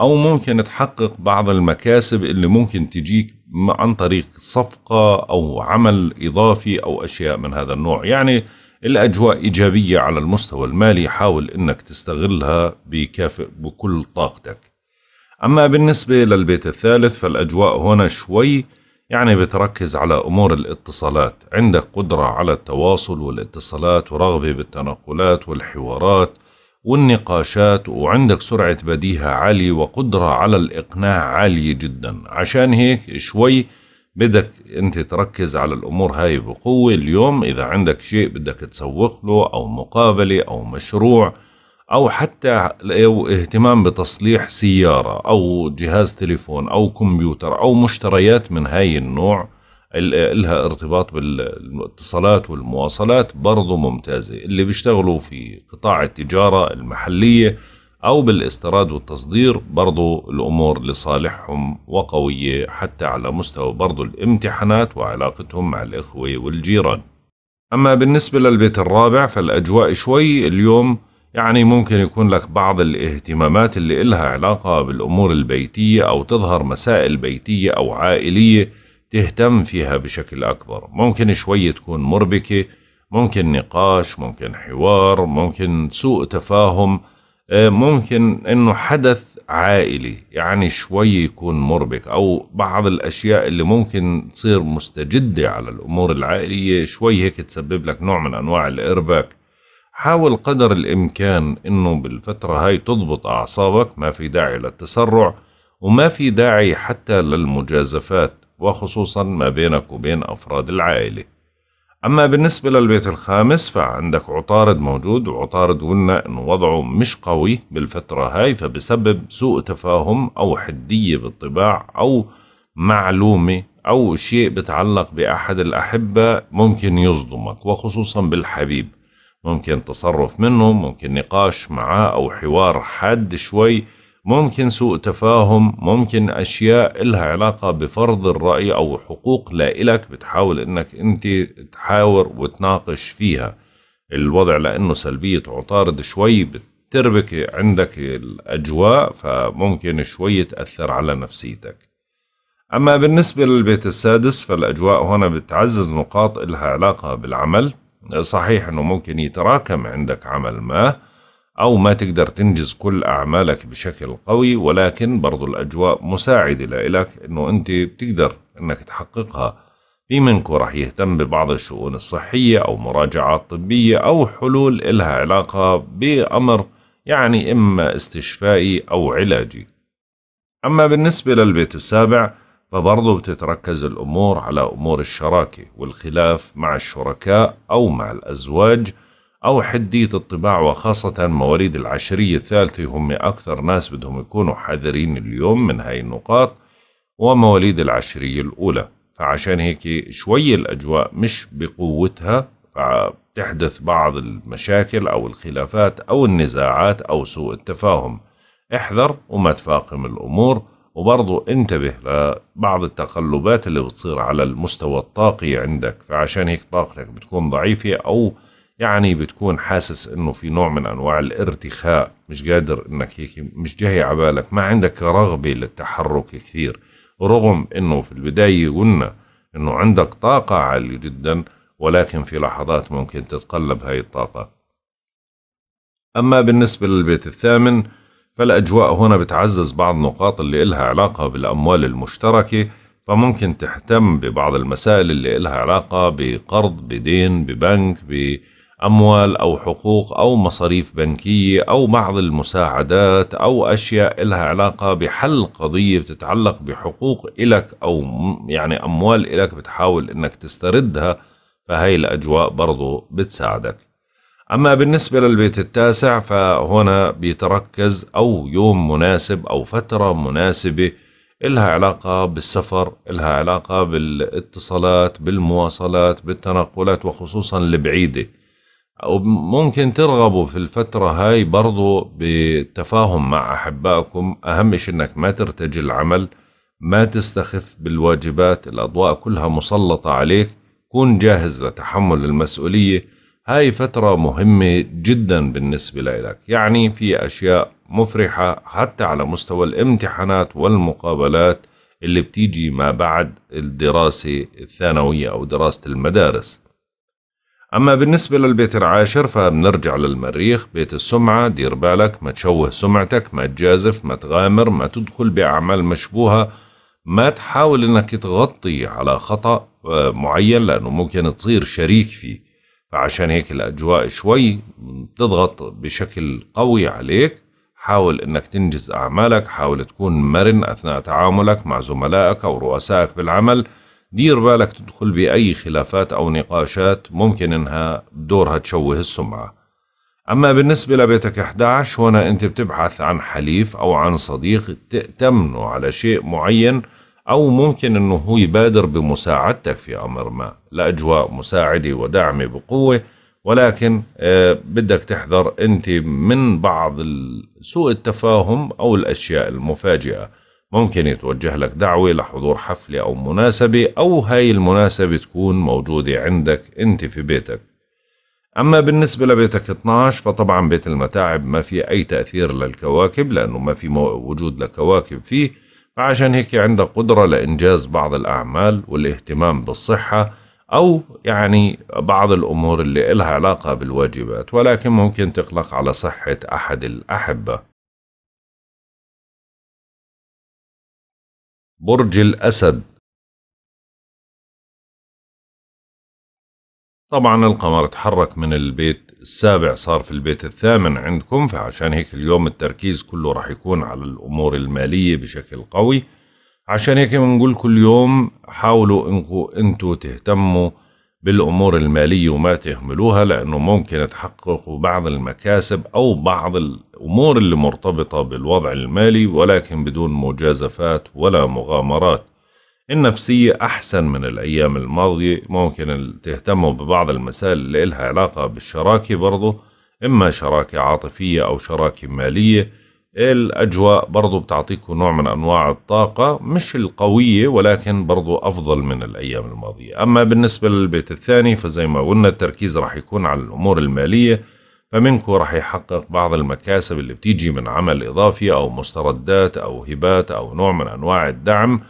او ممكن تحقق بعض المكاسب اللي ممكن تجيك عن طريق صفقه او عمل اضافي او اشياء من هذا النوع يعني الاجواء ايجابيه على المستوى المالي حاول انك تستغلها بكافئ بكل طاقتك اما بالنسبه للبيت الثالث فالاجواء هنا شوي يعني بتركز على امور الاتصالات عندك قدره على التواصل والاتصالات ورغبه بالتنقلات والحوارات والنقاشات وعندك سرعة بديهة عالية وقدرة على الإقناع عالية جدا عشان هيك شوي بدك أنت تركز على الأمور هاي بقوة اليوم إذا عندك شيء بدك تسوق له أو مقابلة أو مشروع أو حتى اهتمام بتصليح سيارة أو جهاز تليفون أو كمبيوتر أو مشتريات من هاي النوع لها ارتباط بالاتصالات والمواصلات برضو ممتازة اللي بيشتغلوا في قطاع التجارة المحلية أو بالاستيراد والتصدير برضو الأمور لصالحهم وقوية حتى على مستوى برضو الامتحانات وعلاقتهم مع الإخوة والجيران أما بالنسبة للبيت الرابع فالأجواء شوي اليوم يعني ممكن يكون لك بعض الاهتمامات اللي إلها علاقة بالأمور البيتية أو تظهر مسائل بيتية أو عائلية تهتم فيها بشكل أكبر ممكن شوي تكون مربكة ممكن نقاش ممكن حوار ممكن سوء تفاهم آه، ممكن انه حدث عائلي يعني شوي يكون مربك او بعض الاشياء اللي ممكن تصير مستجدة على الامور العائلية شوي هيك تسبب لك نوع من انواع الارباك حاول قدر الامكان انه بالفترة هاي تضبط اعصابك ما في داعي للتسرع وما في داعي حتى للمجازفات وخصوصا ما بينك وبين أفراد العائلة أما بالنسبة للبيت الخامس فعندك عطارد موجود وعطارد قلنا إنه وضعه مش قوي بالفترة هاي فبسبب سوء تفاهم أو حدية بالطباع أو معلومة أو شيء بتعلق بأحد الأحبة ممكن يصدمك وخصوصا بالحبيب ممكن تصرف منه ممكن نقاش معاه أو حوار حاد شوي ممكن سوء تفاهم ممكن أشياء إلها علاقة بفرض الرأي أو حقوق لإلك بتحاول إنك أنت تحاور وتناقش فيها الوضع لأنه سلبية عطارد شوي بتربك عندك الأجواء فممكن شوي تأثر على نفسيتك أما بالنسبة للبيت السادس فالأجواء هنا بتعزز نقاط إلها علاقة بالعمل صحيح أنه ممكن يتراكم عندك عمل ما أو ما تقدر تنجز كل أعمالك بشكل قوي ولكن برضو الأجواء مساعدة لإلك أنه أنت بتقدر أنك تحققها في منكم رح يهتم ببعض الشؤون الصحية أو مراجعات طبية أو حلول إلها علاقة بأمر يعني إما استشفائي أو علاجي أما بالنسبة للبيت السابع فبرضه بتتركز الأمور على أمور الشراكة والخلاف مع الشركاء أو مع الأزواج أو حدية الطباع وخاصة مواليد العشرية الثالثة هم أكثر ناس بدهم يكونوا حذرين اليوم من هاي النقاط ومواليد العشرية الأولى فعشان هيك شوي الأجواء مش بقوتها فبتحدث بعض المشاكل أو الخلافات أو النزاعات أو سوء التفاهم احذر وما تفاقم الأمور وبرضو انتبه لبعض التقلبات اللي بتصير على المستوى الطاقي عندك فعشان هيك طاقتك بتكون ضعيفة أو يعني بتكون حاسس انه في نوع من انواع الارتخاء مش قادر انك هيك مش جاي على بالك ما عندك رغبه للتحرك كثير رغم انه في البدايه قلنا انه عندك طاقه عاليه جدا ولكن في لحظات ممكن تتقلب هاي الطاقه اما بالنسبه للبيت الثامن فالاجواء هنا بتعزز بعض النقاط اللي إلها علاقه بالاموال المشتركه فممكن تهتم ببعض المسائل اللي إلها علاقه بقرض بدين ببنك ب أموال أو حقوق أو مصاريف بنكية أو بعض المساعدات أو أشياء إلها علاقة بحل قضية بتتعلق بحقوق إلك أو يعني أموال إلك بتحاول إنك تستردها فهي الأجواء برضو بتساعدك أما بالنسبة للبيت التاسع فهنا بيتركز أو يوم مناسب أو فترة مناسبة إلها علاقة بالسفر إلها علاقة بالاتصالات بالمواصلات بالتنقلات وخصوصا البعيدة وممكن ترغبوا في الفترة هاي برضو بالتفاهم مع أحبائكم أهم شيء أنك ما ترتجي العمل ما تستخف بالواجبات الأضواء كلها مسلطة عليك كن جاهز لتحمل المسؤولية هاي فترة مهمة جدا بالنسبة لك يعني في أشياء مفرحة حتى على مستوى الامتحانات والمقابلات اللي بتيجي ما بعد الدراسة الثانوية أو دراسة المدارس أما بالنسبة للبيت العاشر فبنرجع للمريخ بيت السمعة دير بالك ما تشوه سمعتك ما تجازف ما تغامر ما تدخل بأعمال مشبوهة ما تحاول أنك تغطي على خطأ آه، معين لأنه ممكن تصير شريك فيه فعشان هيك الأجواء شوي تضغط بشكل قوي عليك حاول أنك تنجز أعمالك حاول تكون مرن أثناء تعاملك مع زملائك أو رؤسائك بالعمل دير بالك تدخل بأي خلافات أو نقاشات ممكن إنها دورها تشوه السمعة أما بالنسبة لبيتك 11 هنا أنت بتبحث عن حليف أو عن صديق تأتمنه على شيء معين أو ممكن أنه هو يبادر بمساعدتك في أمر ما لأجواء مساعدة ودعمة بقوة ولكن آه، بدك تحذر أنت من بعض سوء التفاهم أو الأشياء المفاجئة ممكن يتوجه لك دعوة لحضور حفلة أو مناسبة أو هاي المناسبة تكون موجودة عندك أنت في بيتك أما بالنسبة لبيتك 12 فطبعا بيت المتاعب ما في أي تأثير للكواكب لأنه ما في وجود لكواكب فيه فعشان هيك عندك قدرة لإنجاز بعض الأعمال والاهتمام بالصحة أو يعني بعض الأمور اللي إلها علاقة بالواجبات ولكن ممكن تقلق على صحة أحد الأحبة برج الأسد طبعا القمر تحرك من البيت السابع صار في البيت الثامن عندكم فعشان هيك اليوم التركيز كله راح يكون على الأمور المالية بشكل قوي عشان هيك بنقول كل يوم حاولوا انكم انتوا تهتموا بالأمور المالية وما تهملوها لأنه ممكن تحققوا بعض المكاسب أو بعض الأمور اللي مرتبطة بالوضع المالي ولكن بدون مجازفات ولا مغامرات النفسية أحسن من الأيام الماضية ممكن تهتموا ببعض المسائل اللي إلها علاقة بالشراكة برضه إما شراكة عاطفية أو شراكة مالية الأجواء برضو بتعطيكم نوع من أنواع الطاقة مش القوية ولكن برضو أفضل من الأيام الماضية أما بالنسبة للبيت الثاني فزي ما قلنا التركيز راح يكون على الأمور المالية فمنكم راح يحقق بعض المكاسب اللي بتيجي من عمل إضافي أو مستردات أو هبات أو نوع من أنواع الدعم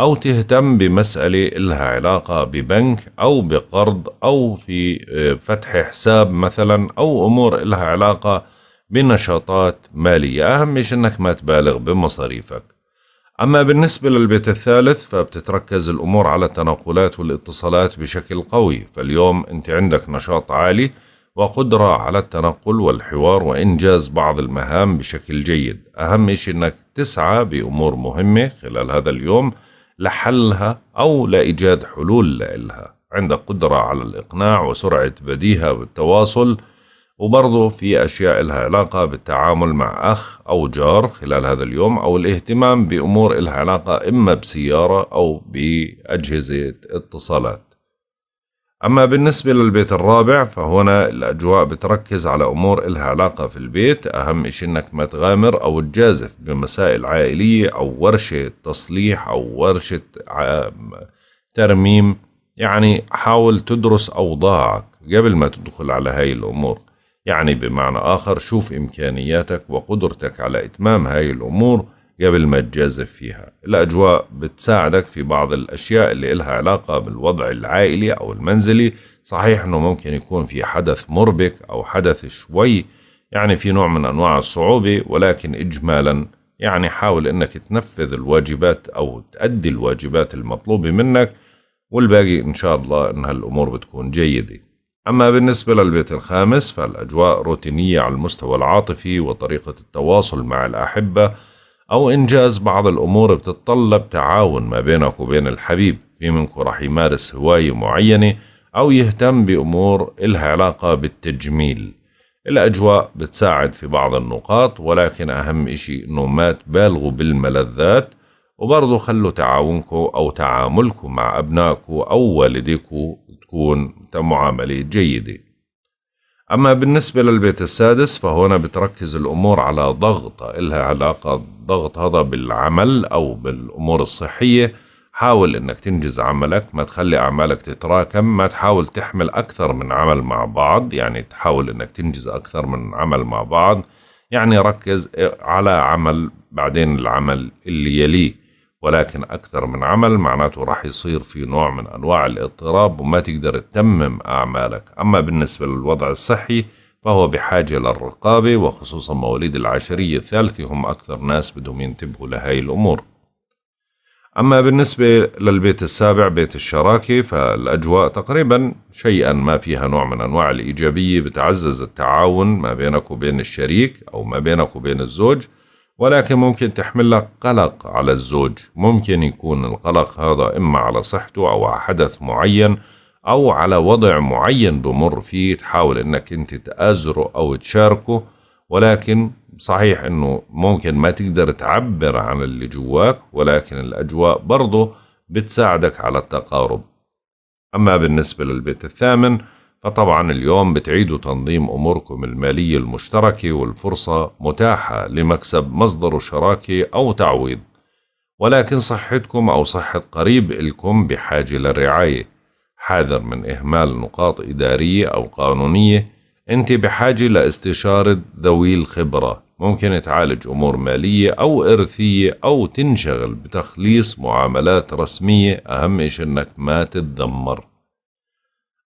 أو تهتم بمسألة إلها علاقة ببنك أو بقرض أو في آه، فتح حساب مثلا أو أمور إلها علاقة بنشاطات مالية أهم شيء أنك ما تبالغ بمصاريفك أما بالنسبة للبيت الثالث فبتتركز الأمور على التنقلات والاتصالات بشكل قوي فاليوم أنت عندك نشاط عالي وقدرة على التنقل والحوار وإنجاز بعض المهام بشكل جيد أهم شيء أنك تسعى بأمور مهمة خلال هذا اليوم لحلها أو لإيجاد حلول لها عندك قدرة على الإقناع وسرعة بديهة والتواصل وبرضه في أشياء لها علاقة بالتعامل مع أخ أو جار خلال هذا اليوم أو الاهتمام بأمور لها علاقة إما بسيارة أو بأجهزة اتصالات أما بالنسبة للبيت الرابع فهنا الأجواء بتركز على أمور إلها علاقة في البيت أهم إشي إنك ما تغامر أو تجازف بمسائل عائلية أو ورشة تصليح أو ورشة ترميم يعني حاول تدرس أوضاعك قبل ما تدخل على هاي الأمور يعني بمعنى آخر شوف إمكانياتك وقدرتك على إتمام هاي الأمور قبل ما تجازف فيها الأجواء بتساعدك في بعض الأشياء اللي إلها علاقة بالوضع العائلي أو المنزلي صحيح أنه ممكن يكون في حدث مربك أو حدث شوي يعني في نوع من أنواع الصعوبة ولكن إجمالا يعني حاول أنك تنفذ الواجبات أو تأدي الواجبات المطلوبة منك والباقي إن شاء الله أن هالأمور بتكون جيدة أما بالنسبة للبيت الخامس فالأجواء روتينية على المستوى العاطفي وطريقة التواصل مع الأحبة أو إنجاز بعض الأمور بتتطلب تعاون ما بينك وبين الحبيب في منك رح يمارس هواية معينة أو يهتم بأمور إلها علاقة بالتجميل الأجواء بتساعد في بعض النقاط ولكن أهم إشي إنه ما تبالغوا بالملذات وبرضو خلوا تعاونكم أو تعاملكم مع أبنائكم أو والديكم تكون معاملة جيدة أما بالنسبة للبيت السادس فهنا بتركز الأمور على ضغط إلها علاقة ضغط هذا بالعمل أو بالأمور الصحية حاول إنك تنجز عملك ما تخلي أعمالك تتراكم ما تحاول تحمل أكثر من عمل مع بعض يعني تحاول إنك تنجز أكثر من عمل مع بعض يعني ركز على عمل بعدين العمل اللي يليه ولكن أكثر من عمل معناته راح يصير في نوع من أنواع الاضطراب وما تقدر تتمم أعمالك أما بالنسبة للوضع الصحي فهو بحاجة للرقابة وخصوصا مواليد العشرية الثالثة هم أكثر ناس بدهم ينتبهوا لهاي الأمور أما بالنسبة للبيت السابع بيت الشراكة فالأجواء تقريبا شيئا ما فيها نوع من أنواع الإيجابية بتعزز التعاون ما بينك وبين الشريك أو ما بينك وبين الزوج ولكن ممكن تحمل لك قلق على الزوج ممكن يكون القلق هذا إما على صحته أو على حدث معين أو على وضع معين بمر فيه تحاول إنك أنت تأزره أو تشاركه ولكن صحيح إنه ممكن ما تقدر تعبر عن اللي جواك ولكن الأجواء برضه بتساعدك على التقارب أما بالنسبة للبيت الثامن فطبعا اليوم بتعيدوا تنظيم أموركم المالية المشتركة والفرصة متاحة لمكسب مصدر شراكة أو تعويض ولكن صحتكم أو صحة قريب إلكم بحاجة للرعاية حاذر من إهمال نقاط إدارية أو قانونية أنت بحاجة لاستشارة ذوي الخبرة ممكن تعالج أمور مالية أو إرثية أو تنشغل بتخليص معاملات رسمية أهم إشي أنك ما تتذمر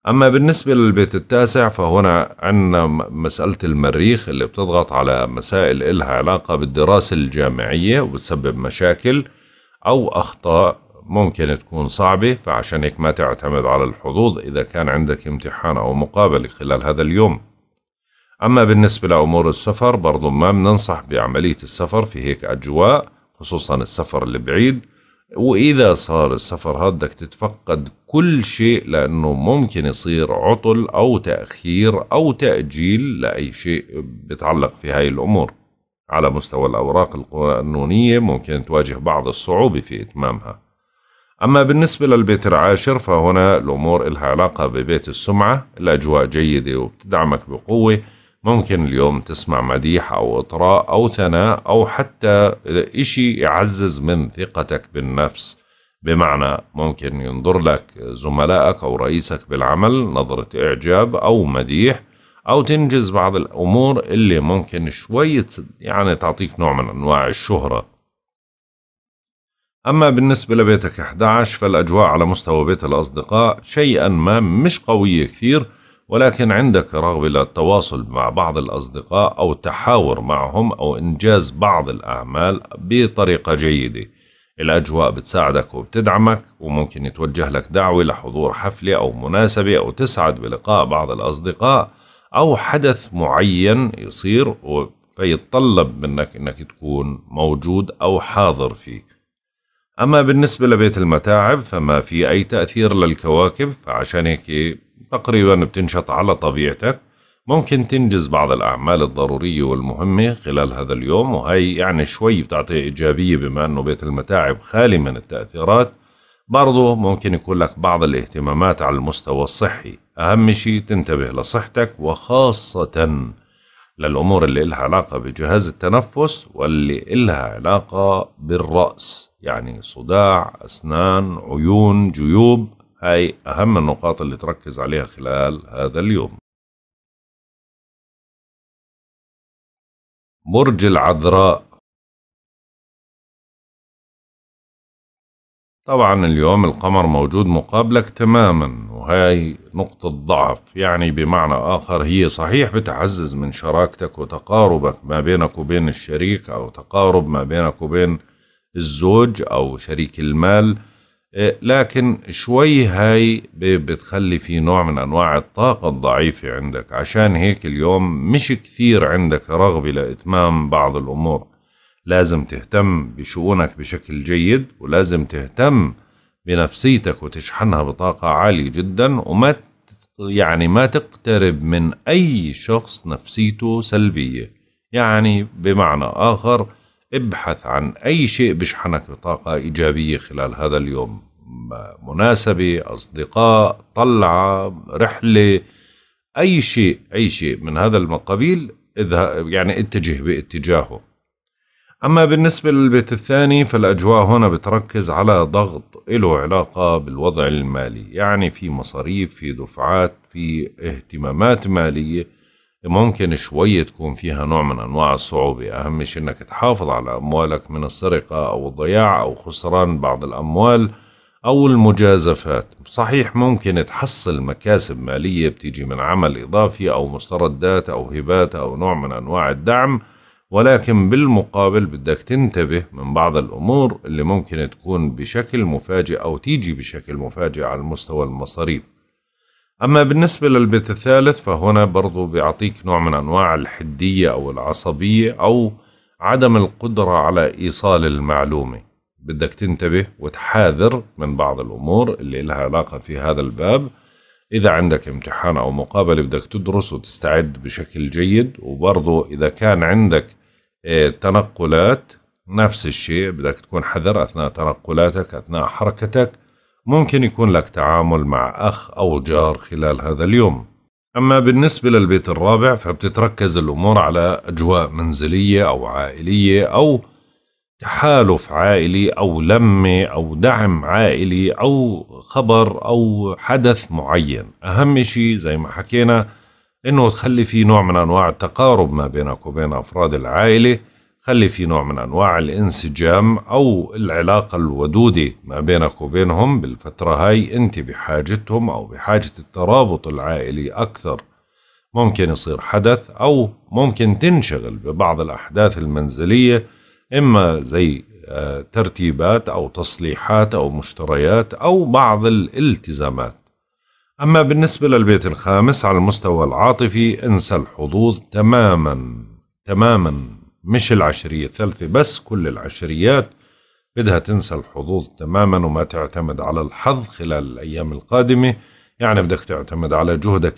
أما بالنسبة للبيت التاسع فهنا عندنا مسألة المريخ اللي بتضغط على مسائل إلها علاقة بالدراسة الجامعية وبتسبب مشاكل أو أخطاء ممكن تكون صعبة فعشان هيك ما تعتمد على الحظوظ إذا كان عندك امتحان أو مقابلة خلال هذا اليوم أما بالنسبة لأمور السفر برضو ما بننصح بعملية السفر في هيك أجواء خصوصا السفر البعيد وإذا صار السفر هادك تتفقد كل شيء لأنه ممكن يصير عطل أو تأخير أو تأجيل لأي شيء بتعلق في هاي الأمور على مستوى الأوراق القانونية ممكن تواجه بعض الصعوبة في إتمامها أما بالنسبة للبيت العاشر فهنا الأمور إلها علاقة ببيت السمعة الأجواء جيدة وبتدعمك بقوة ممكن اليوم تسمع مديح أو إطراء أو ثناء أو حتى إشي يعزز من ثقتك بالنفس بمعنى ممكن ينظر لك زملائك أو رئيسك بالعمل نظرة إعجاب أو مديح أو تنجز بعض الأمور اللي ممكن شوية يعني تعطيك نوع من أنواع الشهرة أما بالنسبة لبيتك 11 فالأجواء على مستوى بيت الأصدقاء شيئا ما مش قوية كثير ولكن عندك رغبة للتواصل مع بعض الأصدقاء أو التحاور معهم أو إنجاز بعض الأعمال بطريقة جيدة الأجواء بتساعدك وبتدعمك وممكن يتوجه لك دعوة لحضور حفلة أو مناسبة أو تسعد بلقاء بعض الأصدقاء أو حدث معين يصير فيتطلب منك أنك تكون موجود أو حاضر فيه أما بالنسبة لبيت المتاعب فما في أي تأثير للكواكب فعشان هيك تقريبا بتنشط على طبيعتك ممكن تنجز بعض الأعمال الضرورية والمهمة خلال هذا اليوم وهي يعني شوي بتعطي إيجابية بما أنه بيت المتاعب خالي من التأثيرات برضه ممكن يكون لك بعض الاهتمامات على المستوى الصحي أهم شيء تنتبه لصحتك وخاصة للأمور اللي إلها علاقة بجهاز التنفس واللي إلها علاقة بالرأس يعني صداع أسنان عيون جيوب هاي أهم النقاط اللي تركز عليها خلال هذا اليوم برج العذراء طبعا اليوم القمر موجود مقابلك تماما وهي نقطة ضعف يعني بمعنى آخر هي صحيح بتعزز من شراكتك وتقاربك ما بينك وبين الشريك أو تقارب ما بينك وبين الزوج أو شريك المال آه، لكن شوي هاي بتخلي في نوع من أنواع الطاقة الضعيفة عندك عشان هيك اليوم مش كثير عندك رغبة لإتمام بعض الأمور لازم تهتم بشؤونك بشكل جيد ولازم تهتم بنفسيتك وتشحنها بطاقة عالية جدا وما يعني ما تقترب من أي شخص نفسيته سلبية يعني بمعنى آخر ابحث عن أي شيء بشحنك بطاقة إيجابية خلال هذا اليوم مناسبة أصدقاء طلعة رحلة أي شيء أي شيء من هذا المقابيل يعني اتجه باتجاهه أما بالنسبة للبيت الثاني فالأجواء هنا بتركز على ضغط له علاقة بالوضع المالي يعني في مصاريف في دفعات في اهتمامات مالية ممكن شوية تكون فيها نوع من أنواع الصعوبة أهم شيء أنك تحافظ على أموالك من السرقة أو الضياع أو خسران بعض الأموال أو المجازفات صحيح ممكن تحصل مكاسب مالية بتيجي من عمل إضافي أو مستردات أو هبات أو نوع من أنواع الدعم ولكن بالمقابل بدك تنتبه من بعض الأمور اللي ممكن تكون بشكل مفاجئ أو تيجي بشكل مفاجئ على المستوى المصاريف أما بالنسبة للبيت الثالث فهنا برضو بيعطيك نوع من أنواع الحدية أو العصبية أو عدم القدرة على إيصال المعلومة بدك تنتبه وتحاذر من بعض الأمور اللي لها علاقة في هذا الباب إذا عندك امتحان أو مقابلة بدك تدرس وتستعد بشكل جيد وبرضو إذا كان عندك آه، تنقلات نفس الشيء بدك تكون حذر أثناء تنقلاتك أثناء حركتك ممكن يكون لك تعامل مع أخ أو جار خلال هذا اليوم أما بالنسبة للبيت الرابع فبتتركز الأمور على أجواء منزلية أو عائلية أو تحالف عائلي أو لمة أو دعم عائلي أو خبر أو حدث معين أهم شيء زي ما حكينا أنه تخلي في نوع من أنواع التقارب ما بينك وبين أفراد العائلة خلي في نوع من أنواع الانسجام أو العلاقة الودودة ما بينك وبينهم بالفترة هاي أنت بحاجتهم أو بحاجة الترابط العائلي أكثر ممكن يصير حدث أو ممكن تنشغل ببعض الأحداث المنزلية إما زي آه، ترتيبات أو تصليحات أو مشتريات أو بعض الالتزامات أما بالنسبة للبيت الخامس على المستوى العاطفي انسى الحظوظ تماما تماما مش العشرية الثالثة بس كل العشريات بدها تنسى الحظوظ تماما وما تعتمد على الحظ خلال الأيام القادمة يعني بدك تعتمد على جهدك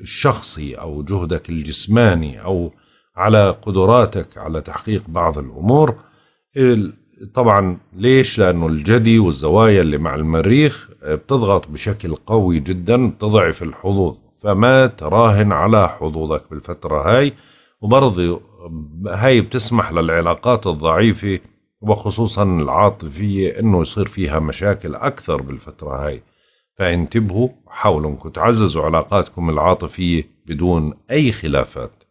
الشخصي أو جهدك الجسماني أو على قدراتك على تحقيق بعض الأمور طبعا ليش لأنه الجدي والزوايا اللي مع المريخ بتضغط بشكل قوي جدا بتضعف الحظوظ فما تراهن على حظوظك بالفترة هاي وبرضه هاي بتسمح للعلاقات الضعيفة وخصوصا العاطفية انه يصير فيها مشاكل اكثر بالفترة هاي فانتبهوا حاولوا انكم تعززوا علاقاتكم العاطفية بدون اي خلافات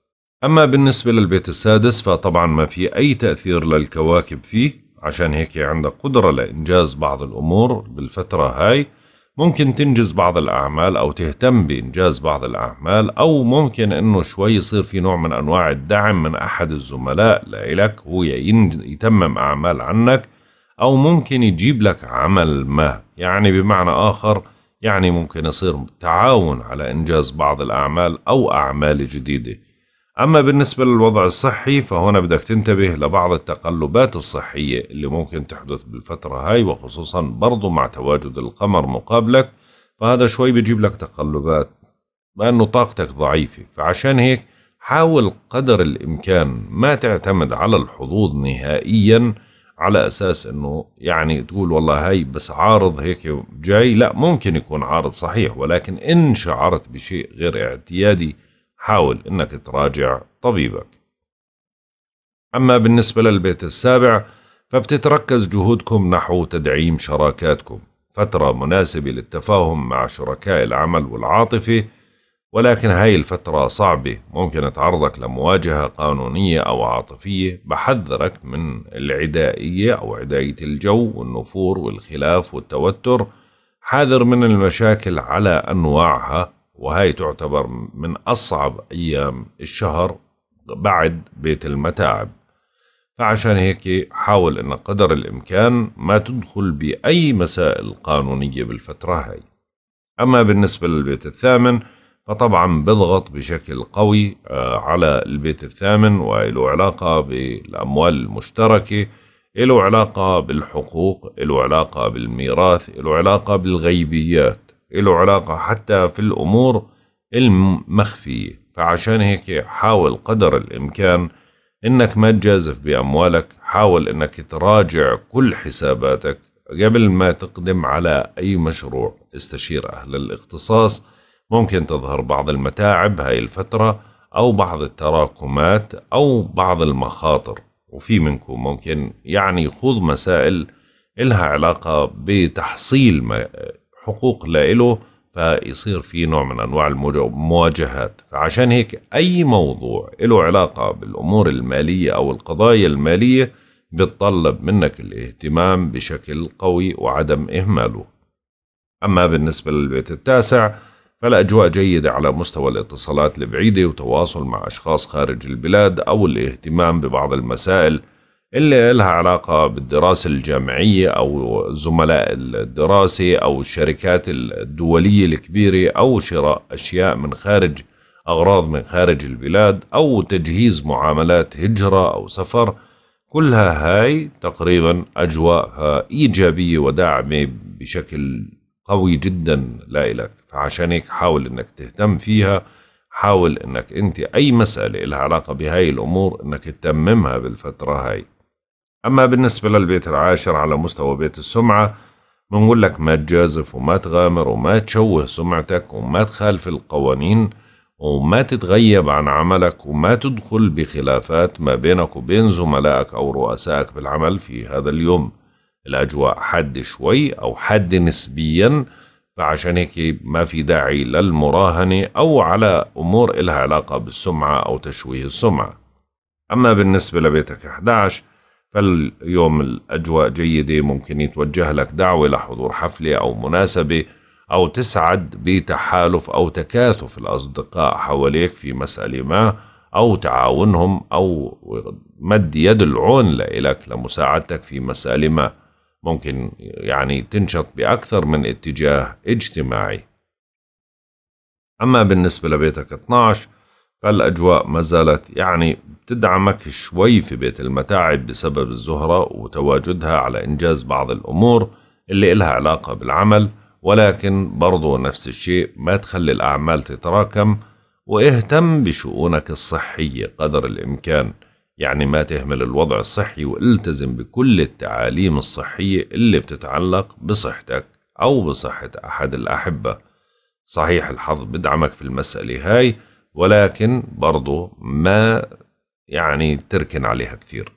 اما بالنسبة للبيت السادس فطبعا ما في اي تأثير للكواكب فيه عشان هيك عندك قدرة لإنجاز بعض الأمور بالفترة هاي ممكن تنجز بعض الأعمال أو تهتم بإنجاز بعض الأعمال أو ممكن أنه شوي يصير في نوع من أنواع الدعم من أحد الزملاء لإلك هو يتمم أعمال عنك أو ممكن يجيب لك عمل ما يعني بمعنى آخر يعني ممكن يصير تعاون على إنجاز بعض الأعمال أو أعمال جديدة أما بالنسبة للوضع الصحي فهنا بدك تنتبه لبعض التقلبات الصحية اللي ممكن تحدث بالفترة هاي وخصوصا برضو مع تواجد القمر مقابلك فهذا شوي بيجيب لك تقلبات لأنه طاقتك ضعيفة فعشان هيك حاول قدر الإمكان ما تعتمد على الحظوظ نهائياً على اساس انه يعني تقول والله هاي بس عارض هيك جاي لا ممكن يكون عارض صحيح ولكن ان شعرت بشيء غير اعتيادي حاول أنك تراجع طبيبك أما بالنسبة للبيت السابع فبتتركز جهودكم نحو تدعيم شراكاتكم فترة مناسبة للتفاهم مع شركاء العمل والعاطفة ولكن هاي الفترة صعبة ممكن تعرضك لمواجهة قانونية أو عاطفية بحذرك من العدائية أو عداية الجو والنفور والخلاف والتوتر حاذر من المشاكل على أنواعها وهي تعتبر من أصعب أيام الشهر بعد بيت المتاعب فعشان هيك حاول أن قدر الإمكان ما تدخل بأي مسائل قانونية بالفترة هاي أما بالنسبة للبيت الثامن فطبعا بضغط بشكل قوي آه، على البيت الثامن وله علاقة بالأموال المشتركة له علاقة بالحقوق له علاقة بالميراث له علاقة بالغيبيات له علاقة حتى في الأمور المخفية فعشان هيك حاول قدر الإمكان إنك ما تجازف بأموالك حاول إنك تراجع كل حساباتك قبل ما تقدم على أي مشروع استشير أهل الاختصاص ممكن تظهر بعض المتاعب هاي الفترة أو بعض التراكمات أو بعض المخاطر وفي منكم ممكن يعني يخوض مسائل إلها علاقة بتحصيل حقوق لإله فيصير في نوع من أنواع المواجهات فعشان هيك أي موضوع له علاقة بالأمور المالية أو القضايا المالية بتطلب منك الاهتمام بشكل قوي وعدم إهماله أما بالنسبة للبيت التاسع فالأجواء جيدة على مستوى الاتصالات البعيدة وتواصل مع أشخاص خارج البلاد أو الاهتمام ببعض المسائل اللي لها علاقة بالدراسة الجامعية أو زملاء الدراسة أو الشركات الدولية الكبيرة أو شراء أشياء من خارج أغراض من خارج البلاد أو تجهيز معاملات هجرة أو سفر كلها هاي تقريبا أجواءها إيجابية وداعمة بشكل قوي جدا لإلك فعشان هيك حاول إنك تهتم فيها حاول إنك أنت أي مسألة لها علاقة بهاي الأمور إنك تتممها بالفترة هاي أما بالنسبة للبيت العاشر على مستوى بيت السمعة بنقول لك ما تجازف وما تغامر وما تشوه سمعتك وما تخالف القوانين وما تتغيب عن عملك وما تدخل بخلافات ما بينك وبين زملائك أو رؤسائك بالعمل في هذا اليوم الأجواء حد شوي أو حد نسبيا فعشان هيك ما في داعي للمراهنة أو على أمور إلها علاقة بالسمعة أو تشويه السمعة أما بالنسبة لبيتك 11 فاليوم الأجواء جيدة ممكن يتوجه لك دعوة لحضور حفلة أو مناسبة أو تسعد بتحالف أو تكاثف الأصدقاء حواليك في مسألة ما أو تعاونهم أو مد يد العون لإلك لمساعدتك في مسألة ما ممكن يعني تنشط بأكثر من اتجاه اجتماعي أما بالنسبة لبيتك 12 فالأجواء ما زالت يعني بتدعمك شوي في بيت المتاعب بسبب الزهرة وتواجدها على إنجاز بعض الأمور اللي إلها علاقة بالعمل ولكن برضو نفس الشيء ما تخلي الأعمال تتراكم واهتم بشؤونك الصحية قدر الإمكان يعني ما تهمل الوضع الصحي والتزم بكل التعاليم الصحية اللي بتتعلق بصحتك أو بصحة أحد الأحبة صحيح الحظ بدعمك في المسألة هاي ولكن برضو ما يعني تركن عليها كثير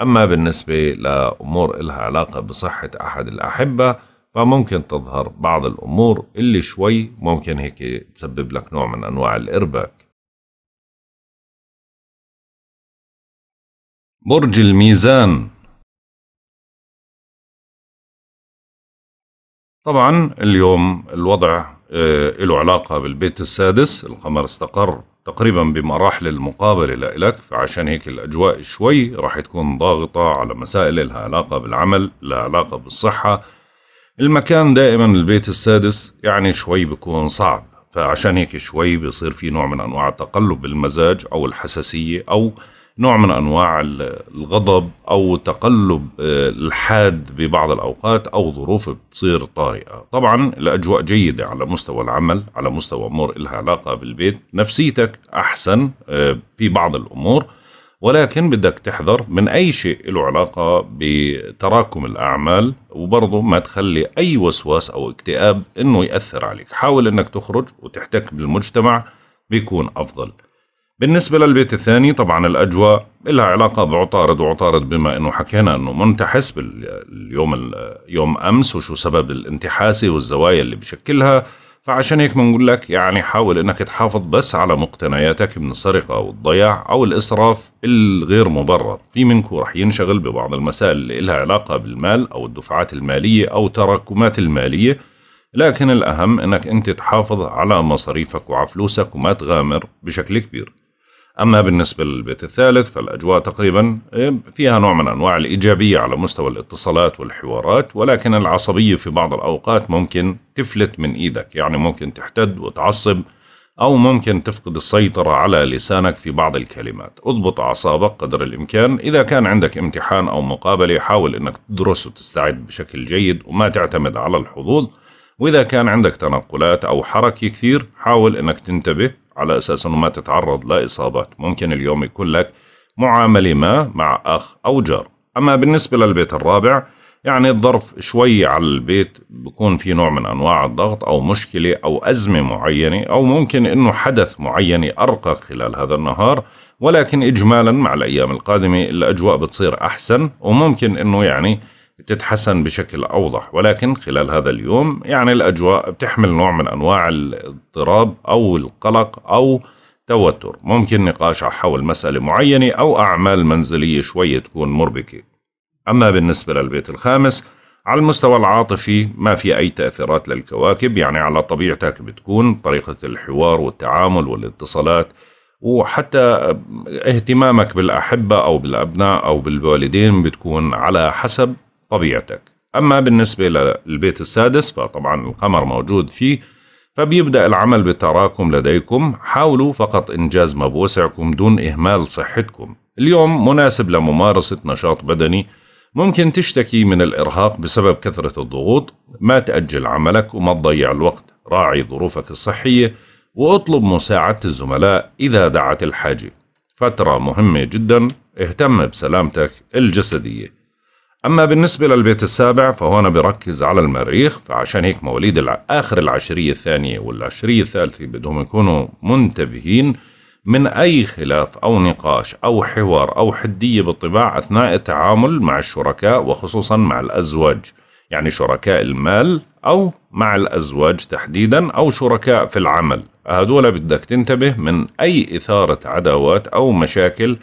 أما بالنسبة لأمور إلها علاقة بصحة أحد الأحبة فممكن تظهر بعض الأمور اللي شوي ممكن هيك تسبب لك نوع من أنواع الإرباك برج الميزان طبعا اليوم الوضع آه، له علاقة بالبيت السادس القمر استقر تقريبا بمراحل المقابلة لإلك فعشان هيك الأجواء شوي راح تكون ضاغطة على مسائل لها علاقة بالعمل لها علاقة بالصحة المكان دائما البيت السادس يعني شوي بيكون صعب فعشان هيك شوي بيصير في نوع من أنواع التقلب بالمزاج أو الحساسية أو نوع من انواع الغضب او تقلب آه، الحاد ببعض الاوقات او ظروف بتصير طارئه طبعا الاجواء جيده على مستوى العمل على مستوى امور لها علاقه بالبيت نفسيتك احسن آه، في بعض الامور ولكن بدك تحذر من أي شيء له علاقة بتراكم الأعمال وبرضه ما تخلي أي وسواس أو اكتئاب إنه يأثر عليك حاول إنك تخرج وتحتك بالمجتمع بيكون أفضل بالنسبة للبيت الثاني طبعا الأجواء لها علاقة بعطارد وعطارد بما أنه حكينا أنه منتحس باليوم يوم أمس وشو سبب الانتحاسة والزوايا اللي بشكلها فعشان هيك بنقول لك يعني حاول أنك تحافظ بس على مقتنياتك من السرقة أو الضياع أو الإسراف الغير مبرر في منكم رح ينشغل ببعض المسائل اللي لها علاقة بالمال أو الدفعات المالية أو تراكمات المالية لكن الأهم أنك أنت تحافظ على مصاريفك وعلى فلوسك وما تغامر بشكل كبير أما بالنسبة للبيت الثالث فالأجواء تقريبا إيه، فيها نوع من أنواع الإيجابية على مستوى الاتصالات والحوارات ولكن العصبية في بعض الأوقات ممكن تفلت من إيدك يعني ممكن تحتد وتعصب أو ممكن تفقد السيطرة على لسانك في بعض الكلمات اضبط أعصابك قدر الإمكان إذا كان عندك امتحان أو مقابلة حاول أنك تدرس وتستعد بشكل جيد وما تعتمد على الحظوظ وإذا كان عندك تنقلات أو حركة كثير حاول أنك تنتبه على أساس أنه ما تتعرض لإصابات ممكن اليوم يكون لك معاملة ما مع أخ أو جار أما بالنسبة للبيت الرابع يعني الظرف شوي على البيت بكون في نوع من أنواع الضغط أو مشكلة أو أزمة معينة أو ممكن أنه حدث معين أرقى خلال هذا النهار ولكن إجمالا مع الأيام القادمة الأجواء بتصير أحسن وممكن أنه يعني بتتحسن بشكل أوضح ولكن خلال هذا اليوم يعني الأجواء بتحمل نوع من أنواع الاضطراب أو القلق أو توتر ممكن نقاش حول مسألة معينة أو أعمال منزلية شوية تكون مربكة أما بالنسبة للبيت الخامس على المستوى العاطفي ما في أي تأثيرات للكواكب يعني على طبيعتك بتكون طريقة الحوار والتعامل والاتصالات وحتى اهتمامك بالأحبة أو بالأبناء أو بالوالدين بتكون على حسب طبيعتك أما بالنسبة للبيت السادس فطبعا القمر موجود فيه فبيبدأ العمل بتراكم لديكم حاولوا فقط إنجاز ما بوسعكم دون إهمال صحتكم اليوم مناسب لممارسة نشاط بدني ممكن تشتكي من الإرهاق بسبب كثرة الضغوط ما تأجل عملك وما تضيع الوقت راعي ظروفك الصحية واطلب مساعدة الزملاء إذا دعت الحاجة فترة مهمة جدا اهتم بسلامتك الجسدية أما بالنسبة للبيت السابع فهنا بركز على المريخ فعشان هيك مواليد آخر العشرية الثانية والعشرية الثالثة بدهم يكونوا منتبهين من أي خلاف أو نقاش أو حوار أو حدية بالطباع أثناء التعامل مع الشركاء وخصوصا مع الأزواج يعني شركاء المال أو مع الأزواج تحديدا أو شركاء في العمل هدول بدك تنتبه من أي إثارة عداوات أو مشاكل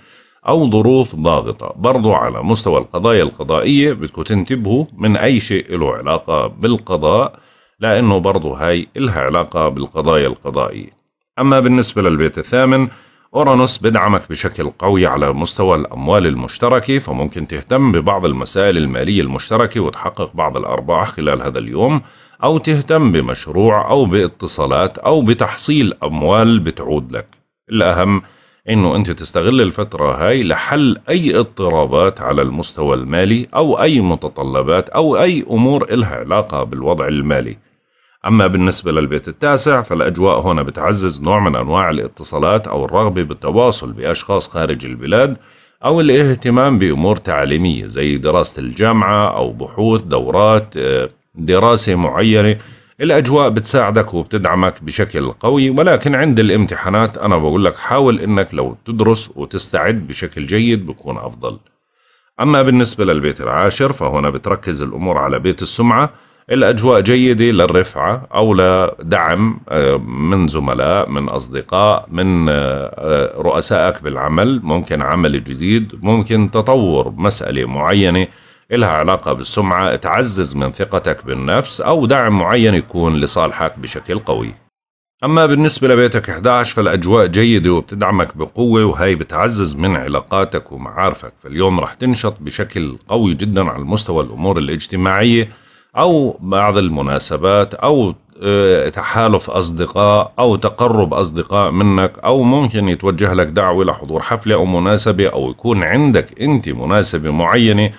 أو ظروف ضاغطة برضو على مستوى القضايا القضائية بدكم تنتبهوا من أي شيء له علاقة بالقضاء لأنه برضو هاي إلها علاقة بالقضايا القضائية أما بالنسبة للبيت الثامن أورانوس بدعمك بشكل قوي على مستوى الأموال المشتركة فممكن تهتم ببعض المسائل المالية المشتركة وتحقق بعض الأرباح خلال هذا اليوم أو تهتم بمشروع أو باتصالات أو بتحصيل أموال بتعود لك الأهم انه انت تستغل الفترة هاي لحل اي اضطرابات على المستوى المالي او اي متطلبات او اي امور الها علاقة بالوضع المالي اما بالنسبة للبيت التاسع فالاجواء هنا بتعزز نوع من انواع الاتصالات او الرغبة بالتواصل باشخاص خارج البلاد أو الاهتمام بأمور تعليمية زي دراسة الجامعة أو بحوث دورات آه، دراسة معينة الأجواء بتساعدك وبتدعمك بشكل قوي ولكن عند الامتحانات أنا بقول لك حاول إنك لو تدرس وتستعد بشكل جيد بكون أفضل أما بالنسبة للبيت العاشر فهنا بتركز الأمور على بيت السمعة الأجواء جيدة للرفعة أو لدعم آه، من زملاء من أصدقاء من آه، رؤسائك بالعمل ممكن عمل جديد ممكن تطور مسألة معينة إلها علاقة بالسمعة تعزز من ثقتك بالنفس أو دعم معين يكون لصالحك بشكل قوي أما بالنسبة لبيتك 11 فالأجواء جيدة وبتدعمك بقوة وهي بتعزز من علاقاتك ومعارفك فاليوم رح تنشط بشكل قوي جدا على مستوى الأمور الاجتماعية أو بعض المناسبات أو آه، تحالف أصدقاء أو تقرب أصدقاء منك أو ممكن يتوجه لك دعوة لحضور حفلة أو مناسبة أو يكون عندك أنت مناسبة معينة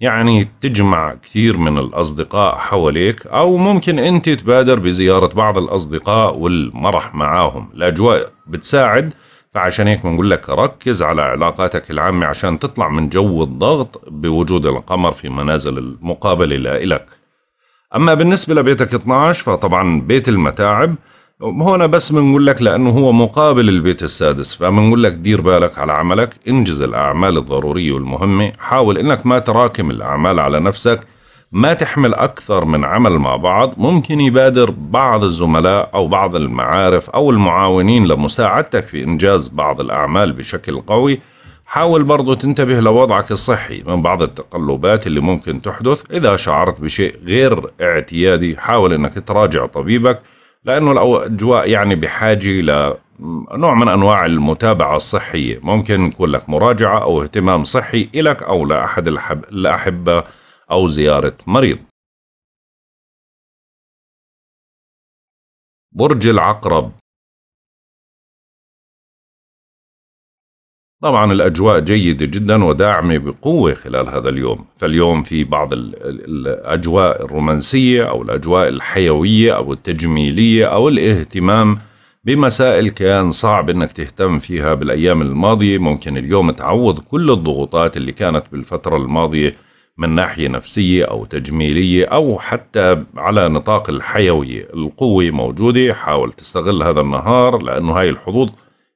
يعني تجمع كثير من الأصدقاء حواليك أو ممكن أنت تبادر بزيارة بعض الأصدقاء والمرح معاهم الأجواء بتساعد فعشان هيك بنقول لك ركز على علاقاتك العامة عشان تطلع من جو الضغط بوجود القمر في منازل المقابلة لإلك أما بالنسبة لبيتك 12 فطبعا بيت المتاعب هنا بس بنقول لك لأنه هو مقابل البيت السادس فبنقول لك دير بالك على عملك انجز الأعمال الضرورية والمهمة حاول إنك ما تراكم الأعمال على نفسك ما تحمل أكثر من عمل مع بعض ممكن يبادر بعض الزملاء أو بعض المعارف أو المعاونين لمساعدتك في إنجاز بعض الأعمال بشكل قوي حاول برضو تنتبه لوضعك الصحي من بعض التقلبات اللي ممكن تحدث إذا شعرت بشيء غير اعتيادي حاول أنك تراجع طبيبك لأنه الأجواء يعني بحاجة لنوع من أنواع المتابعة الصحية ممكن يكون لك مراجعة أو اهتمام صحي إلك أو لأحد الأحبة أو زيارة مريض برج العقرب طبعا الأجواء جيدة جدا وداعمة بقوة خلال هذا اليوم فاليوم في بعض الأجواء الرومانسية أو الأجواء الحيوية أو التجميلية أو الاهتمام بمسائل كان صعب انك تهتم فيها بالايام الماضيه ممكن اليوم تعوض كل الضغوطات اللي كانت بالفتره الماضيه من ناحيه نفسيه او تجميليه او حتى على نطاق الحيويه القوه موجوده حاول تستغل هذا النهار لانه هاي الحظوظ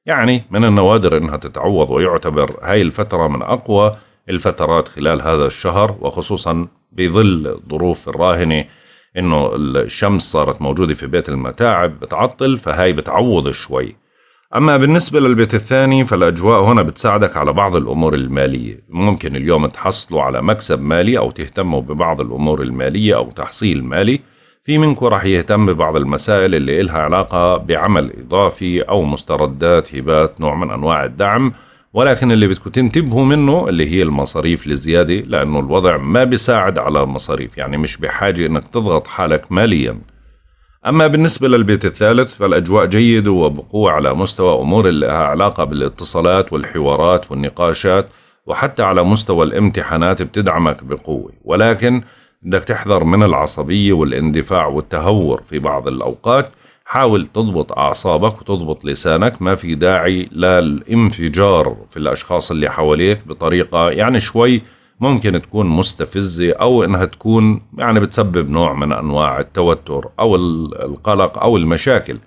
يعني من النوادر أنها تتعوض ويعتبر هاي الفترة من أقوى الفترات خلال هذا الشهر وخصوصا بظل الظروف الراهنة انه الشمس صارت موجودة في بيت المتاعب بتعطل فهاي بتعوض شوي أما بالنسبة للبيت الثاني فالأجواء هنا بتساعدك على بعض الأمور المالية ممكن اليوم تحصلوا على مكسب مالي أو تهتموا ببعض الأمور المالية أو تحصيل مالي في منكم راح يهتم ببعض المسائل اللي إلها علاقة بعمل إضافي أو مستردات هبات نوع من أنواع الدعم ولكن اللي بدكم تنتبهوا منه اللي هي المصاريف الزيادة لأنه الوضع ما بيساعد على مصاريف يعني مش بحاجة أنك تضغط حالك ماليا أما بالنسبة للبيت الثالث فالأجواء جيدة وبقوة على مستوى أمور اللي لها علاقة بالاتصالات والحوارات والنقاشات وحتى على مستوى الامتحانات بتدعمك بقوة ولكن بدك تحذر من العصبية والاندفاع والتهور في بعض الأوقات حاول تضبط أعصابك وتضبط لسانك ما في داعي للانفجار في الأشخاص اللي حواليك بطريقة يعني شوي ممكن تكون مستفزة أو إنها تكون يعني بتسبب نوع من أنواع التوتر أو القلق أو المشاكل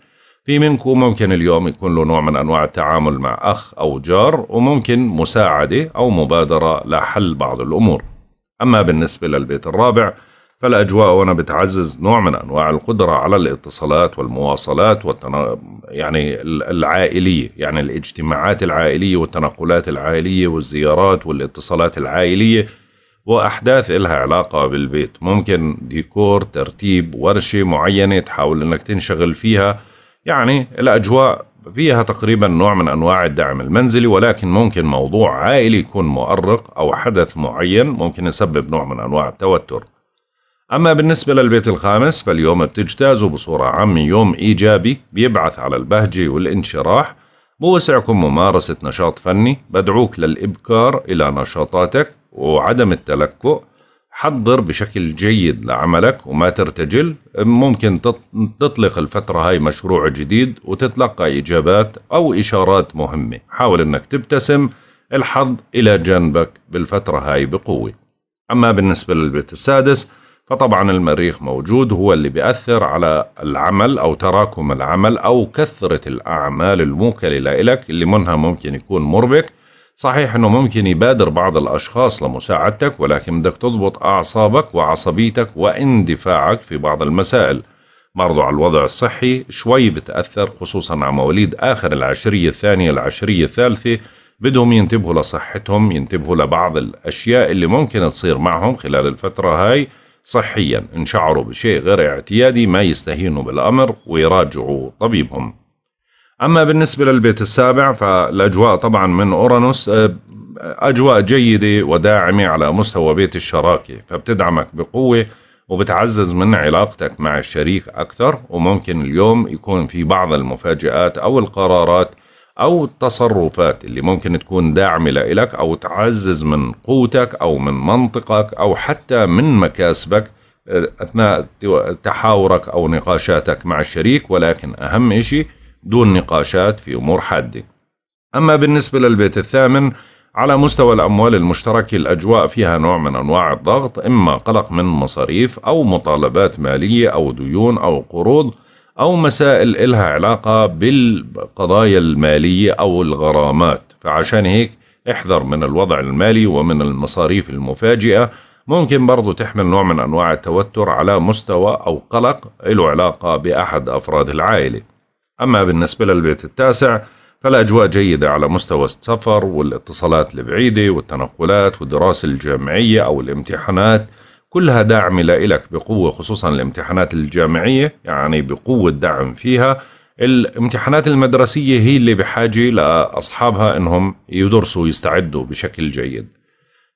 في منكم ممكن اليوم يكون له نوع من أنواع التعامل مع أخ أو جار وممكن مساعدة أو مبادرة لحل بعض الأمور أما بالنسبة للبيت الرابع فالأجواء هنا بتعزز نوع من أنواع القدرة على الاتصالات والمواصلات والتنا... يعني العائلية يعني الاجتماعات العائلية والتنقلات العائلية والزيارات والاتصالات العائلية وأحداث إلها علاقة بالبيت ممكن ديكور ترتيب ورشة معينة تحاول أنك تنشغل فيها يعني الأجواء فيها تقريبا نوع من أنواع الدعم المنزلي ولكن ممكن موضوع عائلي يكون مؤرق أو حدث معين ممكن يسبب نوع من أنواع التوتر أما بالنسبة للبيت الخامس فاليوم بتجتازه بصورة عامة يوم إيجابي بيبعث على البهجة والانشراح بوسعكم ممارسة نشاط فني بدعوك للإبكار إلى نشاطاتك وعدم التلكؤ حضر بشكل جيد لعملك وما ترتجل ممكن تطلق الفترة هاي مشروع جديد وتتلقى إجابات أو إشارات مهمة حاول أنك تبتسم الحظ إلى جنبك بالفترة هاي بقوة أما بالنسبة للبيت السادس فطبعا المريخ موجود هو اللي بيأثر على العمل أو تراكم العمل أو كثرة الأعمال الموكلة لك اللي منها ممكن يكون مربك صحيح أنه ممكن يبادر بعض الأشخاص لمساعدتك ولكن بدك تضبط أعصابك وعصبيتك واندفاعك في بعض المسائل مرضو على الوضع الصحي شوي بتأثر خصوصا على مواليد آخر العشرية الثانية العشرية الثالثة بدهم ينتبهوا لصحتهم ينتبهوا لبعض الأشياء اللي ممكن تصير معهم خلال الفترة هاي صحيا إن شعروا بشيء غير اعتيادي ما يستهينوا بالأمر ويراجعوا طبيبهم اما بالنسبه للبيت السابع فالاجواء طبعا من اورانوس آه، اجواء جيده وداعمه على مستوى بيت الشراكه فبتدعمك بقوه وبتعزز من علاقتك مع الشريك اكثر وممكن اليوم يكون في بعض المفاجآت او القرارات او التصرفات اللي ممكن تكون داعمه لإلك او تعزز من قوتك او من منطقك او حتى من مكاسبك آه، اثناء تحاورك او نقاشاتك مع الشريك ولكن اهم شيء دون نقاشات في أمور حادة أما بالنسبة للبيت الثامن على مستوى الأموال المشتركة الأجواء فيها نوع من أنواع الضغط إما قلق من مصاريف أو مطالبات مالية أو ديون أو قروض أو مسائل إلها علاقة بالقضايا المالية أو الغرامات فعشان هيك احذر من الوضع المالي ومن المصاريف المفاجئة ممكن برضو تحمل نوع من أنواع التوتر على مستوى أو قلق له علاقة بأحد أفراد العائلة أما بالنسبة للبيت التاسع فالأجواء جيدة على مستوى السفر والاتصالات البعيدة والتنقلات والدراسة الجامعية أو الامتحانات كلها داعمة لك بقوة خصوصا الامتحانات الجامعية يعني بقوة دعم فيها الامتحانات المدرسية هي اللي بحاجة لأصحابها أنهم يدرسوا ويستعدوا بشكل جيد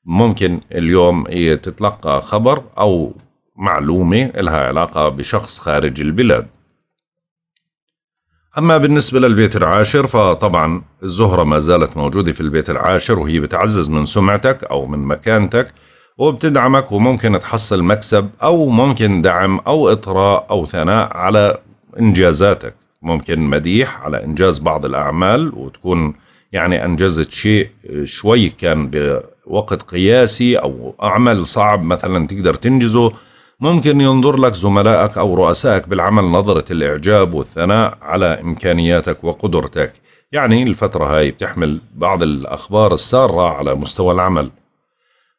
ممكن اليوم تتلقى خبر أو معلومة لها علاقة بشخص خارج البلاد أما بالنسبة للبيت العاشر فطبعا الزهرة ما زالت موجودة في البيت العاشر وهي بتعزز من سمعتك أو من مكانتك وبتدعمك وممكن تحصل مكسب أو ممكن دعم أو إطراء أو ثناء على إنجازاتك ممكن مديح على إنجاز بعض الأعمال وتكون يعني أنجزت شيء شوي كان بوقت قياسي أو عمل صعب مثلا تقدر تنجزه ممكن ينظر لك زملائك أو رؤسائك بالعمل نظرة الإعجاب والثناء على إمكانياتك وقدرتك يعني الفترة هاي بتحمل بعض الأخبار السارة على مستوى العمل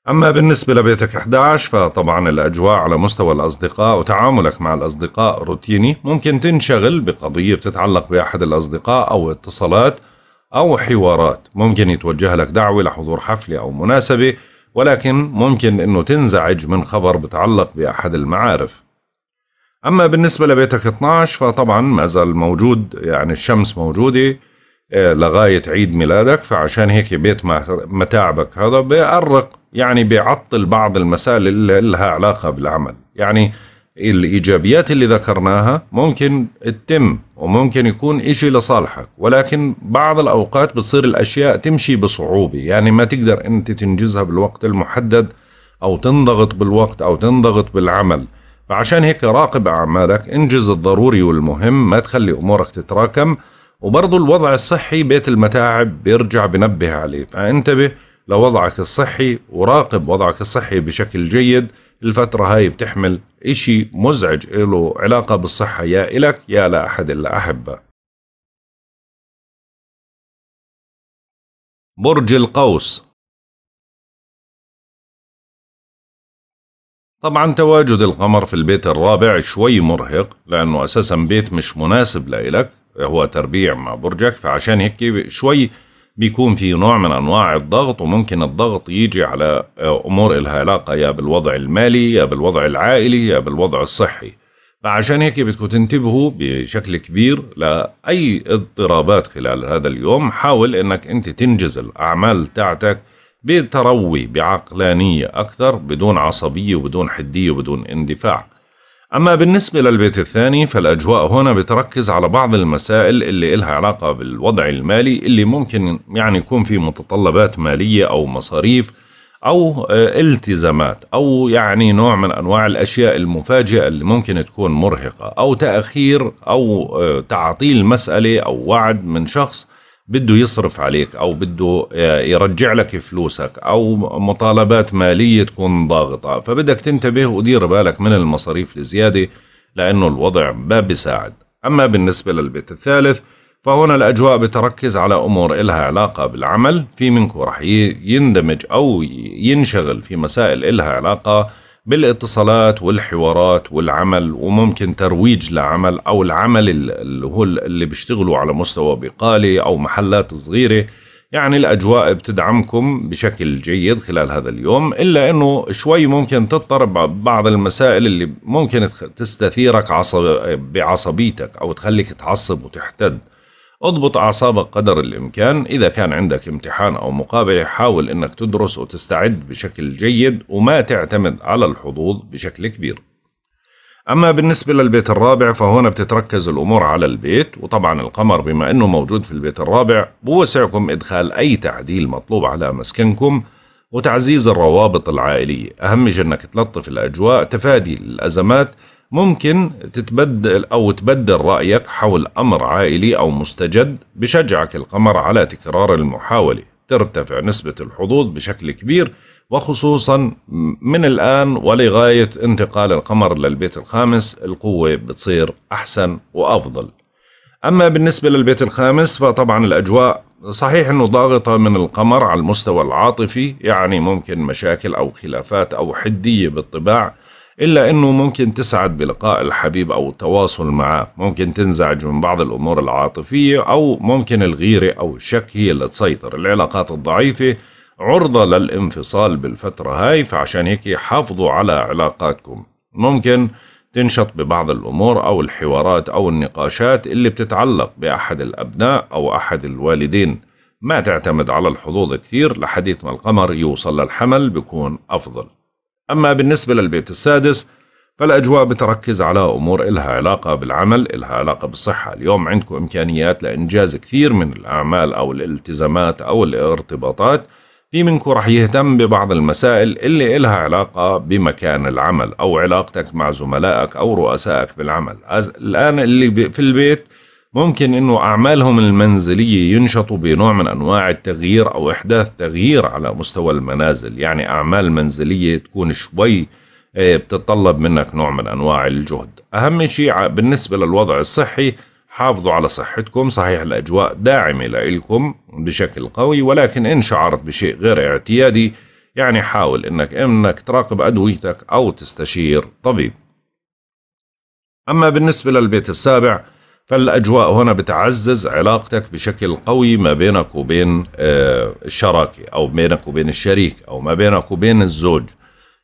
أما بالنسبة لبيتك 11 فطبعا الأجواء على مستوى الأصدقاء وتعاملك مع الأصدقاء روتيني ممكن تنشغل بقضية بتتعلق بأحد الأصدقاء أو اتصالات أو حوارات ممكن يتوجه لك دعوة لحضور حفلة أو مناسبة ولكن ممكن أنه تنزعج من خبر بتعلق بأحد المعارف أما بالنسبة لبيتك 12 فطبعا ما زال موجود يعني الشمس موجودة آه، لغاية عيد ميلادك فعشان هيك بيت متاعبك هذا بيأرق يعني بيعطل بعض المسائل اللي لها علاقة بالعمل يعني الايجابيات اللي ذكرناها ممكن تتم وممكن يكون إشي لصالحك ولكن بعض الاوقات بتصير الاشياء تمشي بصعوبه يعني ما تقدر انت تنجزها بالوقت المحدد او تنضغط بالوقت او تنضغط بالعمل فعشان هيك راقب اعمالك انجز الضروري والمهم ما تخلي امورك تتراكم وبرضه الوضع الصحي بيت المتاعب بيرجع بنبه عليه فانتبه لوضعك الصحي وراقب وضعك الصحي بشكل جيد الفترة هاي بتحمل إشي مزعج له علاقة بالصحة يا إلك يا لأحد الأحبة برج القوس طبعا تواجد القمر في البيت الرابع شوي مرهق لأنه أساسا بيت مش مناسب لإلك هو تربيع مع برجك فعشان هيك شوي بيكون في نوع من انواع الضغط وممكن الضغط يجي على آه، امور الها علاقه يا بالوضع المالي يا بالوضع العائلي يا بالوضع الصحي فعشان هيك بدكم تنتبهوا بشكل كبير لاي اضطرابات خلال هذا اليوم حاول انك انت تنجز الاعمال تاعتك بتروي بعقلانيه اكثر بدون عصبيه وبدون حديه وبدون اندفاع أما بالنسبة للبيت الثاني فالأجواء هنا بتركز على بعض المسائل اللي إلها علاقة بالوضع المالي اللي ممكن يعني يكون في متطلبات مالية أو مصاريف أو آه، التزامات أو يعني نوع من أنواع الأشياء المفاجئة اللي ممكن تكون مرهقة أو تأخير أو آه، تعطيل مسألة أو وعد من شخص بده يصرف عليك او بده آه، يرجع لك فلوسك او مطالبات ماليه تكون ضاغطه فبدك تنتبه ودير بالك من المصاريف الزياده لانه الوضع ما بيساعد اما بالنسبه للبيت الثالث فهنا الأجواء بتركز على أمور إلها علاقة بالعمل في منكم رح يندمج أو ينشغل في مسائل إلها علاقة بالاتصالات والحوارات والعمل وممكن ترويج لعمل او العمل اللي هو اللي بيشتغلوا على مستوى بقالي او محلات صغيره يعني الاجواء بتدعمكم بشكل جيد خلال هذا اليوم الا انه شوي ممكن تضطرب بعض المسائل اللي ممكن تستثيرك عصب بعصبيتك او تخليك تعصب وتحتد اضبط أعصابك قدر الإمكان إذا كان عندك امتحان أو مقابلة حاول أنك تدرس وتستعد بشكل جيد وما تعتمد على الحظوظ بشكل كبير أما بالنسبة للبيت الرابع فهنا بتتركز الأمور على البيت وطبعا القمر بما أنه موجود في البيت الرابع بوسعكم إدخال أي تعديل مطلوب على مسكنكم وتعزيز الروابط العائلية أهم أنك تلطف الأجواء تفادي الأزمات ممكن تتبدل أو تبدل رأيك حول أمر عائلي أو مستجد بشجعك القمر على تكرار المحاولة ترتفع نسبة الحظوظ بشكل كبير وخصوصا من الآن ولغاية انتقال القمر للبيت الخامس القوة بتصير أحسن وأفضل أما بالنسبة للبيت الخامس فطبعا الأجواء صحيح أنه ضاغطة من القمر على المستوى العاطفي يعني ممكن مشاكل أو خلافات أو حدية بالطباع إلا أنه ممكن تسعد بلقاء الحبيب أو التواصل معه ممكن تنزعج من بعض الأمور العاطفية أو ممكن الغيرة أو الشك هي اللي تسيطر العلاقات الضعيفة عرضة للانفصال بالفترة هاي فعشان هيك حافظوا على علاقاتكم ممكن تنشط ببعض الأمور أو الحوارات أو النقاشات اللي بتتعلق بأحد الأبناء أو أحد الوالدين ما تعتمد على الحظوظ كثير لحديث ما القمر يوصل للحمل بيكون أفضل أما بالنسبة للبيت السادس فالأجواء بتركز على أمور إلها علاقة بالعمل إلها علاقة بالصحة اليوم عندكم إمكانيات لإنجاز كثير من الأعمال أو الالتزامات أو الارتباطات في منكم رح يهتم ببعض المسائل اللي إلها علاقة بمكان العمل أو علاقتك مع زملائك أو رؤسائك بالعمل الآن اللي في البيت ممكن أنه أعمالهم المنزلية ينشطوا بنوع من أنواع التغيير أو إحداث تغيير على مستوى المنازل يعني أعمال منزلية تكون شوي آه، بتتطلب منك نوع من أنواع الجهد أهم شيء بالنسبة للوضع الصحي حافظوا على صحتكم صحيح الأجواء داعمة لإلكم بشكل قوي ولكن إن شعرت بشيء غير اعتيادي يعني حاول إنك إنك تراقب أدويتك أو تستشير طبيب أما بالنسبة للبيت السابع فالأجواء هنا بتعزز علاقتك بشكل قوي ما بينك وبين آه، الشراكة أو بينك وبين الشريك أو ما بينك وبين الزوج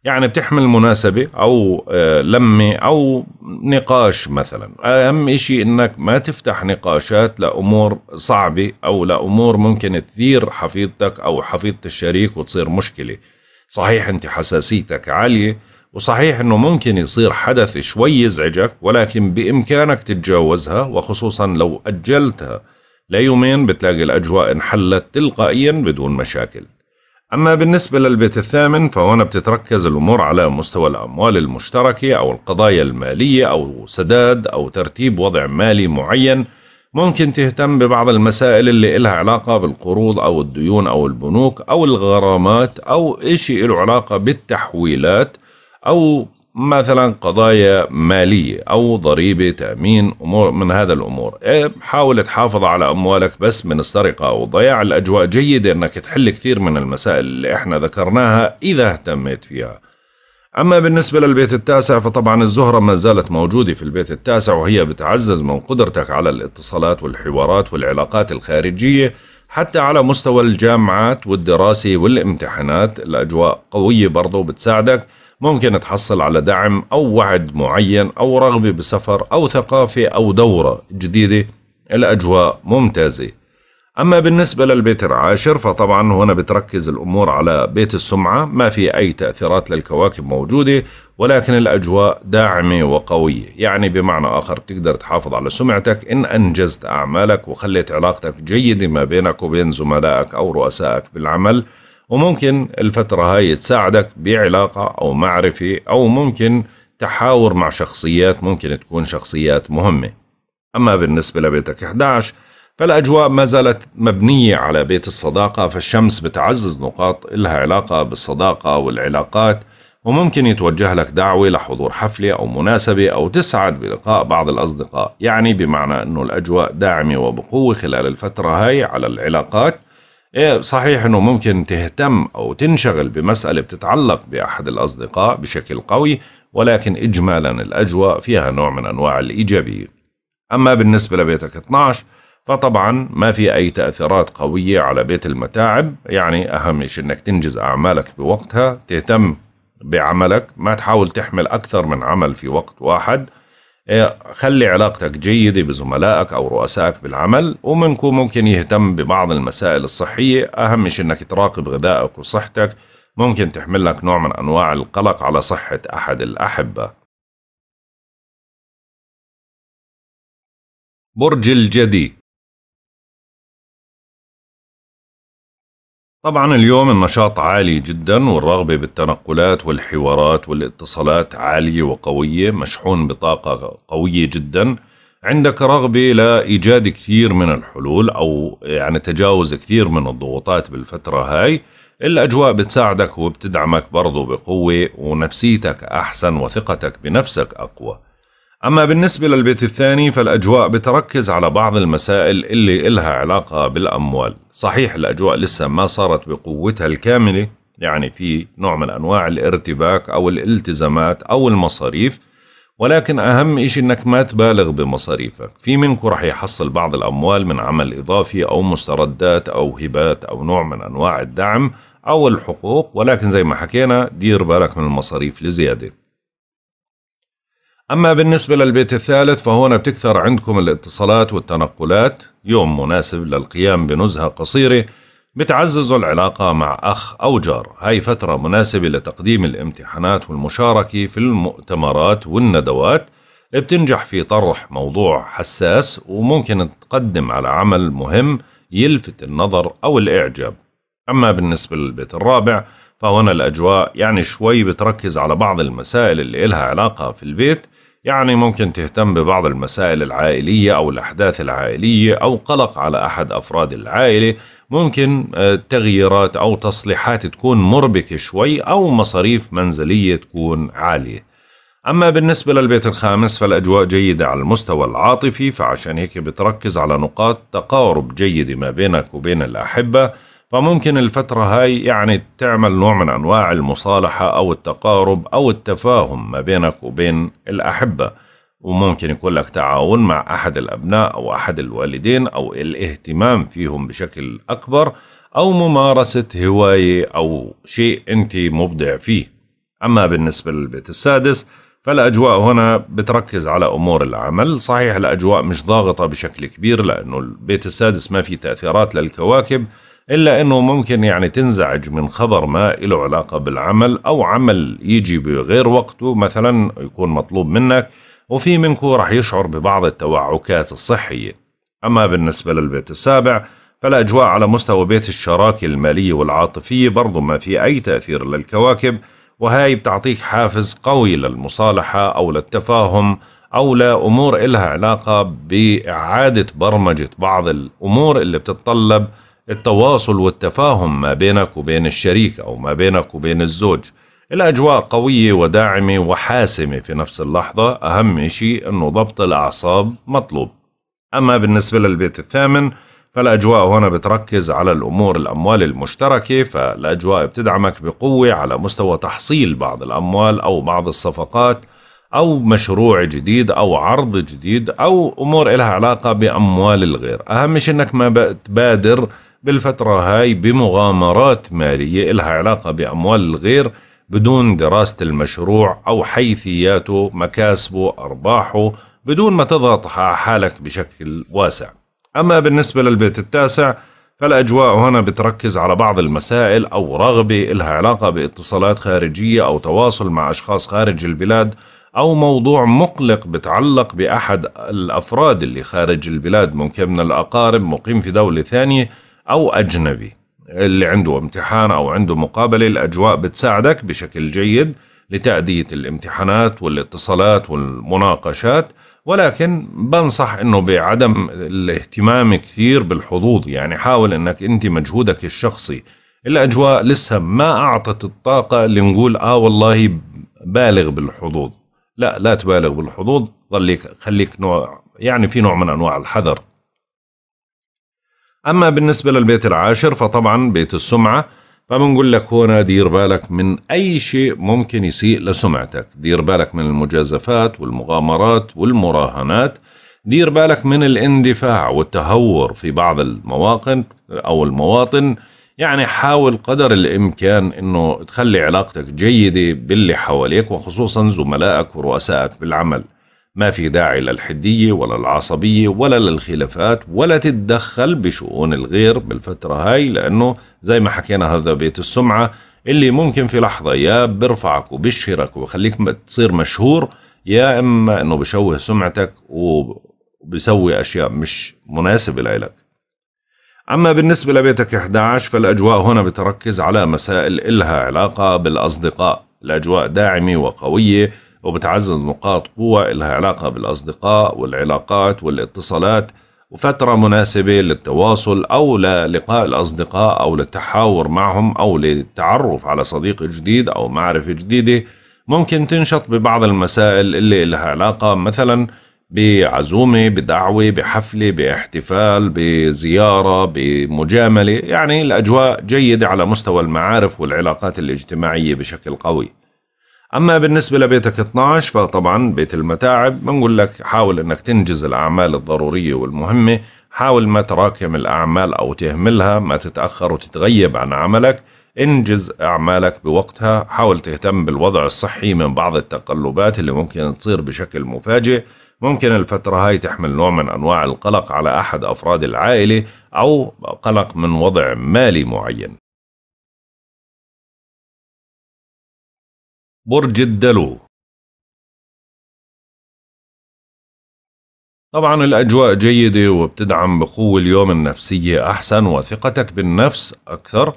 يعني بتحمل مناسبة أو آه، لمة أو نقاش مثلا أهم إشي إنك ما تفتح نقاشات لأمور صعبة أو لأمور ممكن تثير حفيظتك أو حفيظة الشريك وتصير مشكلة صحيح أنت حساسيتك عالية وصحيح أنه ممكن يصير حدث شوي يزعجك ولكن بإمكانك تتجاوزها وخصوصا لو أجلتها ليومين بتلاقي الأجواء انحلت تلقائيا بدون مشاكل أما بالنسبة للبيت الثامن فهنا بتتركز الأمور على مستوى الأموال المشتركة أو القضايا المالية أو سداد أو ترتيب وضع مالي معين ممكن تهتم ببعض المسائل اللي إلها علاقة بالقروض أو الديون أو البنوك أو الغرامات أو إشي له علاقة بالتحويلات أو مثلا قضايا مالية أو ضريبة تأمين أمور من هذا الأمور إيه، حاول تحافظ على أموالك بس من السرقة أو ضياع الأجواء جيده أنك تحل كثير من المسائل اللي إحنا ذكرناها إذا اهتميت فيها أما بالنسبة للبيت التاسع فطبعا الزهرة ما زالت موجودة في البيت التاسع وهي بتعزز من قدرتك على الاتصالات والحوارات والعلاقات الخارجية حتى على مستوى الجامعات والدراسة والامتحانات الأجواء قوية برضو بتساعدك ممكن تحصل على دعم أو وعد معين أو رغبة بسفر أو ثقافة أو دورة جديدة الأجواء ممتازة أما بالنسبة للبيت العاشر فطبعا هنا بتركز الأمور على بيت السمعة ما في أي تأثيرات للكواكب موجودة ولكن الأجواء داعمة وقوية يعني بمعنى آخر تقدر تحافظ على سمعتك إن أنجزت أعمالك وخليت علاقتك جيدة ما بينك وبين زملائك أو رؤسائك بالعمل وممكن الفترة هاي تساعدك بعلاقة أو معرفة أو ممكن تحاور مع شخصيات ممكن تكون شخصيات مهمة أما بالنسبة لبيتك 11 فالأجواء ما زالت مبنية على بيت الصداقة فالشمس بتعزز نقاط إلها علاقة بالصداقة والعلاقات وممكن يتوجه لك دعوة لحضور حفلة أو مناسبة أو تسعد بلقاء بعض الأصدقاء يعني بمعنى أنه الأجواء داعمة وبقوة خلال الفترة هاي على العلاقات إيه صحيح أنه ممكن تهتم أو تنشغل بمسألة بتتعلق بأحد الأصدقاء بشكل قوي ولكن إجمالا الأجواء فيها نوع من أنواع الإيجابية أما بالنسبة لبيتك 12 فطبعا ما في أي تأثيرات قوية على بيت المتاعب يعني أهم شيء أنك تنجز أعمالك بوقتها تهتم بعملك ما تحاول تحمل أكثر من عمل في وقت واحد إيه، خلي علاقتك جيدة بزملائك أو رؤسائك بالعمل ومنكم ممكن يهتم ببعض المسائل الصحية أهم شيء أنك تراقب غذائك وصحتك ممكن تحمل لك نوع من أنواع القلق على صحة أحد الأحبة برج الجدي طبعا اليوم النشاط عالي جدا والرغبة بالتنقلات والحوارات والاتصالات عالية وقوية مشحون بطاقة قوية جدا عندك رغبة لإيجاد كثير من الحلول أو يعني تجاوز كثير من الضغوطات بالفترة هاي الأجواء بتساعدك وبتدعمك برضو بقوة ونفسيتك أحسن وثقتك بنفسك أقوى أما بالنسبة للبيت الثاني فالأجواء بتركز على بعض المسائل اللي إلها علاقة بالأموال صحيح الأجواء لسه ما صارت بقوتها الكاملة يعني في نوع من أنواع الارتباك أو الالتزامات أو المصاريف ولكن أهم إشي أنك ما تبالغ بمصاريفك في منك رح يحصل بعض الأموال من عمل إضافي أو مستردات أو هبات أو نوع من أنواع الدعم أو الحقوق ولكن زي ما حكينا دير بالك من المصاريف لزيادة أما بالنسبة للبيت الثالث فهنا بتكثر عندكم الاتصالات والتنقلات يوم مناسب للقيام بنزهة قصيرة بتعززوا العلاقة مع أخ أو جار هاي فترة مناسبة لتقديم الامتحانات والمشاركة في المؤتمرات والندوات بتنجح في طرح موضوع حساس وممكن تقدم على عمل مهم يلفت النظر أو الإعجاب أما بالنسبة للبيت الرابع فهنا الأجواء يعني شوي بتركز على بعض المسائل اللي إلها علاقة في البيت يعني ممكن تهتم ببعض المسائل العائلية أو الأحداث العائلية أو قلق على أحد أفراد العائلة ممكن آه، تغييرات أو تصليحات تكون مربكة شوي أو مصاريف منزلية تكون عالية أما بالنسبة للبيت الخامس فالأجواء جيدة على المستوى العاطفي فعشان هيك بتركز على نقاط تقارب جيدة ما بينك وبين الأحبة فممكن الفترة هاي يعني تعمل نوع من أنواع المصالحة أو التقارب أو التفاهم ما بينك وبين الأحبة وممكن يكون لك تعاون مع أحد الأبناء أو أحد الوالدين أو الاهتمام فيهم بشكل أكبر أو ممارسة هواية أو شيء أنت مبدع فيه أما بالنسبة للبيت السادس فالأجواء هنا بتركز على أمور العمل صحيح الأجواء مش ضاغطة بشكل كبير لأنه البيت السادس ما في تأثيرات للكواكب إلا أنه ممكن يعني تنزعج من خبر ما له علاقة بالعمل أو عمل يجي بغير وقته مثلا يكون مطلوب منك وفي منكم رح يشعر ببعض التوعكات الصحية أما بالنسبة للبيت السابع فالأجواء على مستوى بيت الشراكة المالية والعاطفية برضو ما في أي تأثير للكواكب وهاي بتعطيك حافز قوي للمصالحة أو للتفاهم أو لأمور إلها علاقة بإعادة برمجة بعض الأمور اللي بتتطلب التواصل والتفاهم ما بينك وبين الشريك أو ما بينك وبين الزوج الأجواء قوية وداعمة وحاسمة في نفس اللحظة أهم شيء أنه ضبط الأعصاب مطلوب أما بالنسبة للبيت الثامن فالأجواء هنا بتركز على الأمور الأموال المشتركة فالأجواء بتدعمك بقوة على مستوى تحصيل بعض الأموال أو بعض الصفقات أو مشروع جديد أو عرض جديد أو أمور إلها علاقة بأموال الغير أهم شيء أنك ما تبادر بالفترة هاي بمغامرات مالية إلها علاقة بأموال الغير بدون دراسة المشروع أو حيثياته مكاسبه أرباحه بدون ما تضغط على حالك بشكل واسع أما بالنسبة للبيت التاسع فالأجواء هنا بتركز على بعض المسائل أو رغبة إلها علاقة باتصالات خارجية أو تواصل مع أشخاص خارج البلاد أو موضوع مقلق بتعلق بأحد الأفراد اللي خارج البلاد ممكن من الأقارب مقيم في دولة ثانية أو أجنبي اللي عنده امتحان أو عنده مقابلة الأجواء بتساعدك بشكل جيد لتأدية الامتحانات والاتصالات والمناقشات ولكن بنصح انه بعدم الاهتمام كثير بالحظوظ يعني حاول انك انت مجهودك الشخصي الاجواء لسه ما اعطت الطاقه اللي نقول اه والله بالغ بالحظوظ لا لا تبالغ بالحظوظ خليك خليك نوع يعني في نوع من انواع الحذر أما بالنسبة للبيت العاشر فطبعا بيت السمعة فبنقول لك هنا دير بالك من أي شيء ممكن يسيء لسمعتك دير بالك من المجازفات والمغامرات والمراهنات دير بالك من الاندفاع والتهور في بعض المواقن أو المواطن يعني حاول قدر الإمكان أنه تخلي علاقتك جيدة باللي حواليك وخصوصا زملائك ورؤسائك بالعمل ما في داعي للحدية ولا العصبية ولا للخلافات ولا تتدخل بشؤون الغير بالفترة هاي لأنه زي ما حكينا هذا بيت السمعة اللي ممكن في لحظة يا برفعك وبشهرك وبخليك تصير مشهور يا إما أنه بشوه سمعتك وبسوي أشياء مش مناسبة لإلك أما بالنسبة لبيتك 11 فالأجواء هنا بتركز على مسائل إلها علاقة بالأصدقاء الأجواء داعمة وقوية وبتعزز نقاط قوة إلها علاقة بالأصدقاء والعلاقات والاتصالات وفترة مناسبة للتواصل أو للقاء الأصدقاء أو للتحاور معهم أو للتعرف على صديق جديد أو معرفة جديدة ممكن تنشط ببعض المسائل اللي لها علاقة مثلا بعزومة بدعوة بحفلة باحتفال بزيارة بمجاملة يعني الأجواء جيدة على مستوى المعارف والعلاقات الاجتماعية بشكل قوي اما بالنسبه لبيتك 12 فطبعا بيت المتاعب بنقول لك حاول انك تنجز الاعمال الضروريه والمهمه حاول ما تراكم الاعمال او تهملها ما تتاخر وتتغيب عن عملك انجز اعمالك بوقتها حاول تهتم بالوضع الصحي من بعض التقلبات اللي ممكن تصير بشكل مفاجئ ممكن الفترة هاي تحمل نوع من أنواع القلق على أحد أفراد العائلة أو قلق من وضع مالي معين برج الدلو طبعا الأجواء جيدة وبتدعم بقوة اليوم النفسية أحسن وثقتك بالنفس أكثر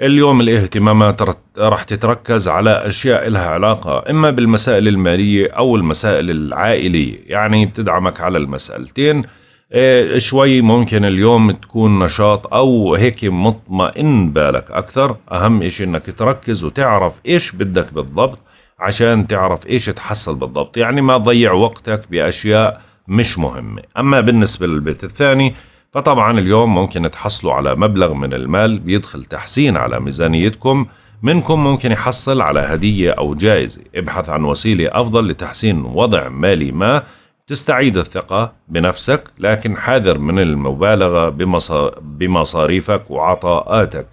اليوم الاهتمامات رح تتركز على أشياء لها علاقة إما بالمسائل المالية أو المسائل العائلية يعني بتدعمك على المسألتين إيه، شوي ممكن اليوم تكون نشاط أو هيك مطمئن بالك أكثر أهم إشي إنك تركز وتعرف إيش بدك بالضبط عشان تعرف ايش تحصل بالضبط يعني ما تضيع وقتك باشياء مش مهمة اما بالنسبة للبيت الثاني فطبعا اليوم ممكن تحصلوا على مبلغ من المال بيدخل تحسين على ميزانيتكم منكم ممكن يحصل على هدية أو جائزة ابحث عن وسيلة أفضل لتحسين وضع مالي ما تستعيد الثقة بنفسك لكن حذر من المبالغة بمصاريفك وعطاءاتك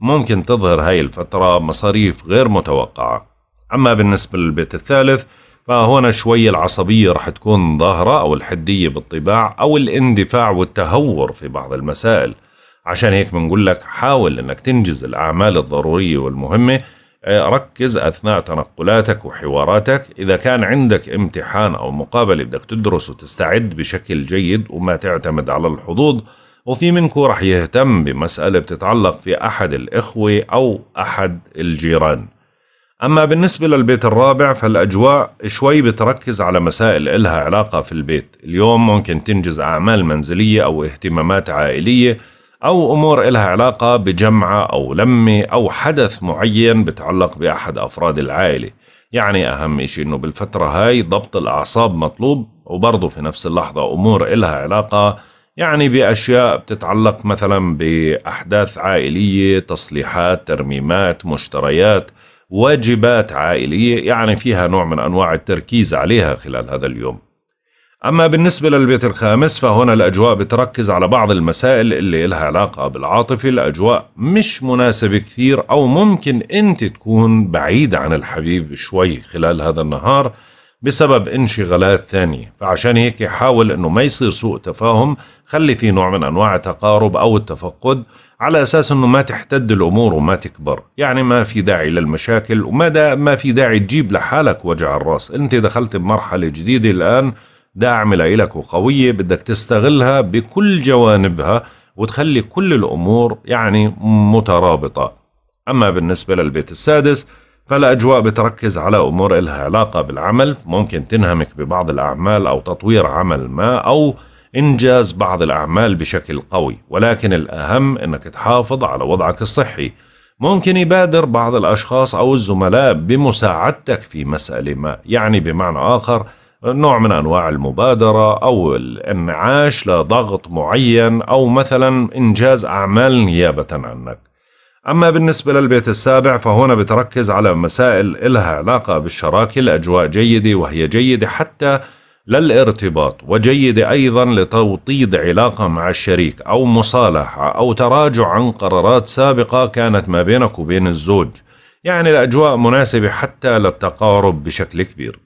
ممكن تظهر هاي الفترة مصاريف غير متوقعة أما بالنسبة للبيت الثالث فهنا شوية العصبية راح تكون ظاهرة أو الحدية بالطباع أو الاندفاع والتهور في بعض المسائل عشان هيك بنقول لك حاول أنك تنجز الأعمال الضرورية والمهمة آه، ركز أثناء تنقلاتك وحواراتك إذا كان عندك امتحان أو مقابلة بدك تدرس وتستعد بشكل جيد وما تعتمد على الحظوظ وفي منكم رح يهتم بمسألة بتتعلق في أحد الإخوة أو أحد الجيران أما بالنسبة للبيت الرابع فالأجواء شوي بتركز على مسائل إلها علاقة في البيت اليوم ممكن تنجز أعمال منزلية أو اهتمامات عائلية أو أمور إلها علاقة بجمعة أو لمة أو حدث معين بتعلق بأحد أفراد العائلة يعني أهم شيء إنه بالفترة هاي ضبط الأعصاب مطلوب وبرضه في نفس اللحظة أمور إلها علاقة يعني بأشياء بتتعلق مثلا بأحداث عائلية تصليحات ترميمات مشتريات واجبات عائلية يعني فيها نوع من أنواع التركيز عليها خلال هذا اليوم أما بالنسبة للبيت الخامس فهنا الأجواء بتركز على بعض المسائل اللي إلها علاقة بالعاطفة الأجواء مش مناسبة كثير أو ممكن أنت تكون بعيد عن الحبيب شوي خلال هذا النهار بسبب انشغالات ثانية فعشان هيك حاول أنه ما يصير سوء تفاهم خلي في نوع من أنواع التقارب أو التفقد على أساس أنه ما تحتد الأمور وما تكبر يعني ما في داعي للمشاكل وما دا ما في داعي تجيب لحالك وجع الراس أنت دخلت بمرحلة جديدة الآن داعمة لإلك وقوية بدك تستغلها بكل جوانبها وتخلي كل الأمور يعني مترابطة أما بالنسبة للبيت السادس فالأجواء بتركز على أمور إلها علاقة بالعمل ممكن تنهمك ببعض الأعمال أو تطوير عمل ما أو إنجاز بعض الأعمال بشكل قوي ولكن الأهم أنك تحافظ على وضعك الصحي ممكن يبادر بعض الأشخاص أو الزملاء بمساعدتك في مسألة ما يعني بمعنى آخر نوع من أنواع المبادرة أو الانعاش لضغط معين أو مثلا إنجاز أعمال نيابة عنك أما بالنسبة للبيت السابع فهنا بتركز على مسائل إلها علاقة بالشراكة الأجواء جيدة وهي جيدة حتى للارتباط وجيدة أيضا لتوطيد علاقة مع الشريك أو مصالحة أو تراجع عن قرارات سابقة كانت ما بينك وبين الزوج يعني الأجواء مناسبة حتى للتقارب بشكل كبير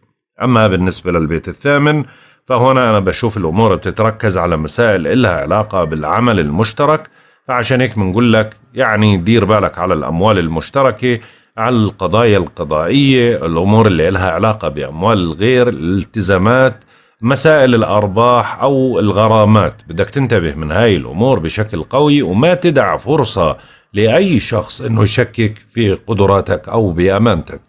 أما بالنسبة للبيت الثامن فهنا أنا بشوف الأمور بتتركز على مسائل إلها علاقة بالعمل المشترك فعشان هيك بنقول لك يعني دير بالك على الأموال المشتركة على القضايا القضائية الأمور اللي لها علاقة بأموال الغير الالتزامات مسائل الأرباح أو الغرامات بدك تنتبه من هاي الأمور بشكل قوي وما تدع فرصة لأي شخص أنه يشكك في قدراتك أو بأمانتك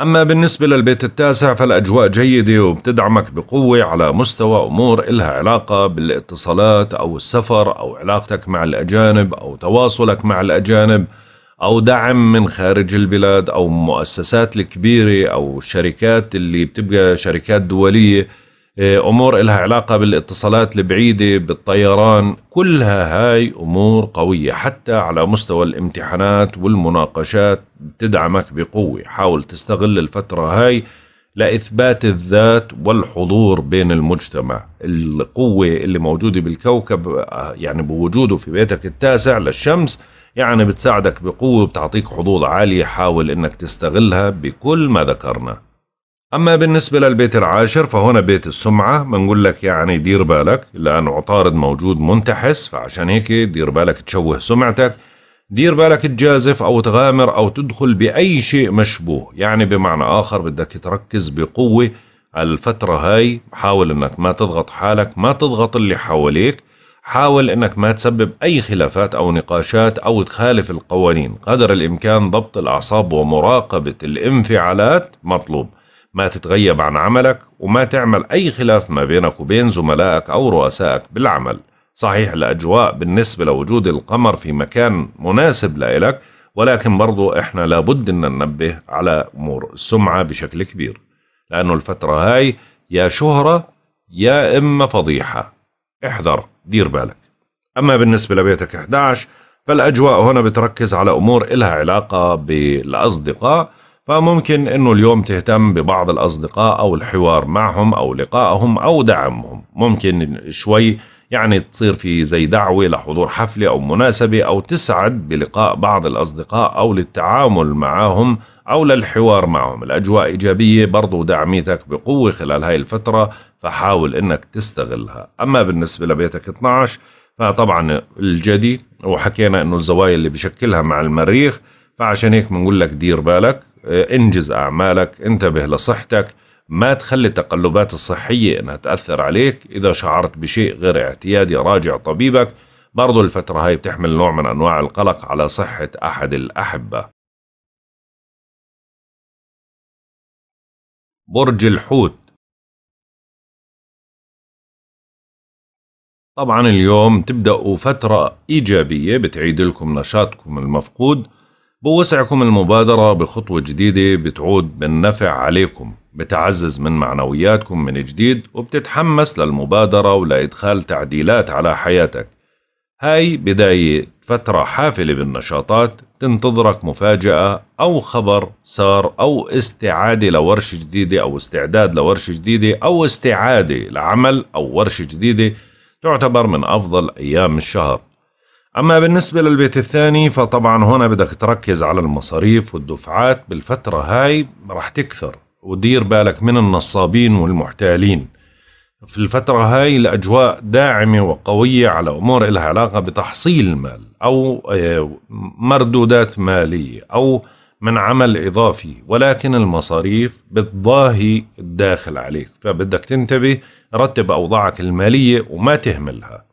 أما بالنسبة للبيت التاسع فالأجواء جيدة وبتدعمك بقوة على مستوى أمور إلها علاقة بالاتصالات أو السفر أو علاقتك مع الأجانب أو تواصلك مع الأجانب أو دعم من خارج البلاد أو مؤسسات الكبيرة أو الشركات اللي بتبقى شركات دولية آه، امور لها علاقه بالاتصالات البعيده بالطيران كلها هاي امور قويه حتى على مستوى الامتحانات والمناقشات بتدعمك بقوه حاول تستغل الفتره هاي لاثبات الذات والحضور بين المجتمع القوه اللي موجوده بالكوكب آه، يعني بوجوده في بيتك التاسع للشمس يعني بتساعدك بقوه وبتعطيك حظوظ عاليه حاول انك تستغلها بكل ما ذكرنا أما بالنسبة للبيت العاشر فهنا بيت السمعة بنقول لك يعني دير بالك لأن عطارد موجود منتحس فعشان هيك دير بالك تشوه سمعتك دير بالك تجازف أو تغامر أو تدخل بأي شيء مشبوه يعني بمعنى آخر بدك تركز بقوة على الفترة هاي حاول أنك ما تضغط حالك ما تضغط اللي حواليك حاول أنك ما تسبب أي خلافات أو نقاشات أو تخالف القوانين قدر الإمكان ضبط الأعصاب ومراقبة الانفعالات مطلوب ما تتغيب عن عملك وما تعمل أي خلاف ما بينك وبين زملائك أو رؤسائك بالعمل صحيح الأجواء بالنسبة لوجود القمر في مكان مناسب لإلك ولكن برضو إحنا لابد أن ننبه على أمور السمعة بشكل كبير لأنه الفترة هاي يا شهرة يا إما فضيحة احذر دير بالك أما بالنسبة لبيتك 11 فالأجواء هنا بتركز على أمور إلها علاقة بالأصدقاء فممكن انه اليوم تهتم ببعض الاصدقاء او الحوار معهم او لقائهم او دعمهم ممكن شوي يعني تصير في زي دعوة لحضور حفلة أو مناسبة أو تسعد بلقاء بعض الأصدقاء أو للتعامل معهم أو للحوار معهم الأجواء إيجابية برضو دعميتك بقوة خلال هاي الفترة فحاول أنك تستغلها أما بالنسبة لبيتك 12 فطبعا الجدي وحكينا أنه الزوايا اللي بشكلها مع المريخ فعشان هيك بنقول لك دير بالك انجز أعمالك انتبه لصحتك ما تخلي التقلبات الصحية إنها تأثر عليك إذا شعرت بشيء غير اعتيادي راجع طبيبك برضو الفترة هاي بتحمل نوع من أنواع القلق على صحة أحد الأحبة برج الحوت طبعا اليوم تبدأوا فترة إيجابية بتعيد لكم نشاطكم المفقود بوسعكم المبادرة بخطوة جديدة بتعود بالنفع عليكم بتعزز من معنوياتكم من جديد وبتتحمس للمبادرة ولإدخال تعديلات على حياتك هاي بداية فترة حافلة بالنشاطات تنتظرك مفاجأة أو خبر صار أو استعادة لورشة جديدة أو استعداد لورشة جديدة أو استعادة لعمل أو ورشة جديدة تعتبر من أفضل أيام الشهر أما بالنسبة للبيت الثاني فطبعا هنا بدك تركز على المصاريف والدفعات بالفترة هاي رح تكثر ودير بالك من النصابين والمحتالين في الفترة هاي الأجواء داعمة وقوية على أمور إلها علاقة بتحصيل المال أو آه، مردودات مالية أو من عمل إضافي ولكن المصاريف بتضاهي الداخل عليك فبدك تنتبه رتب أوضاعك المالية وما تهملها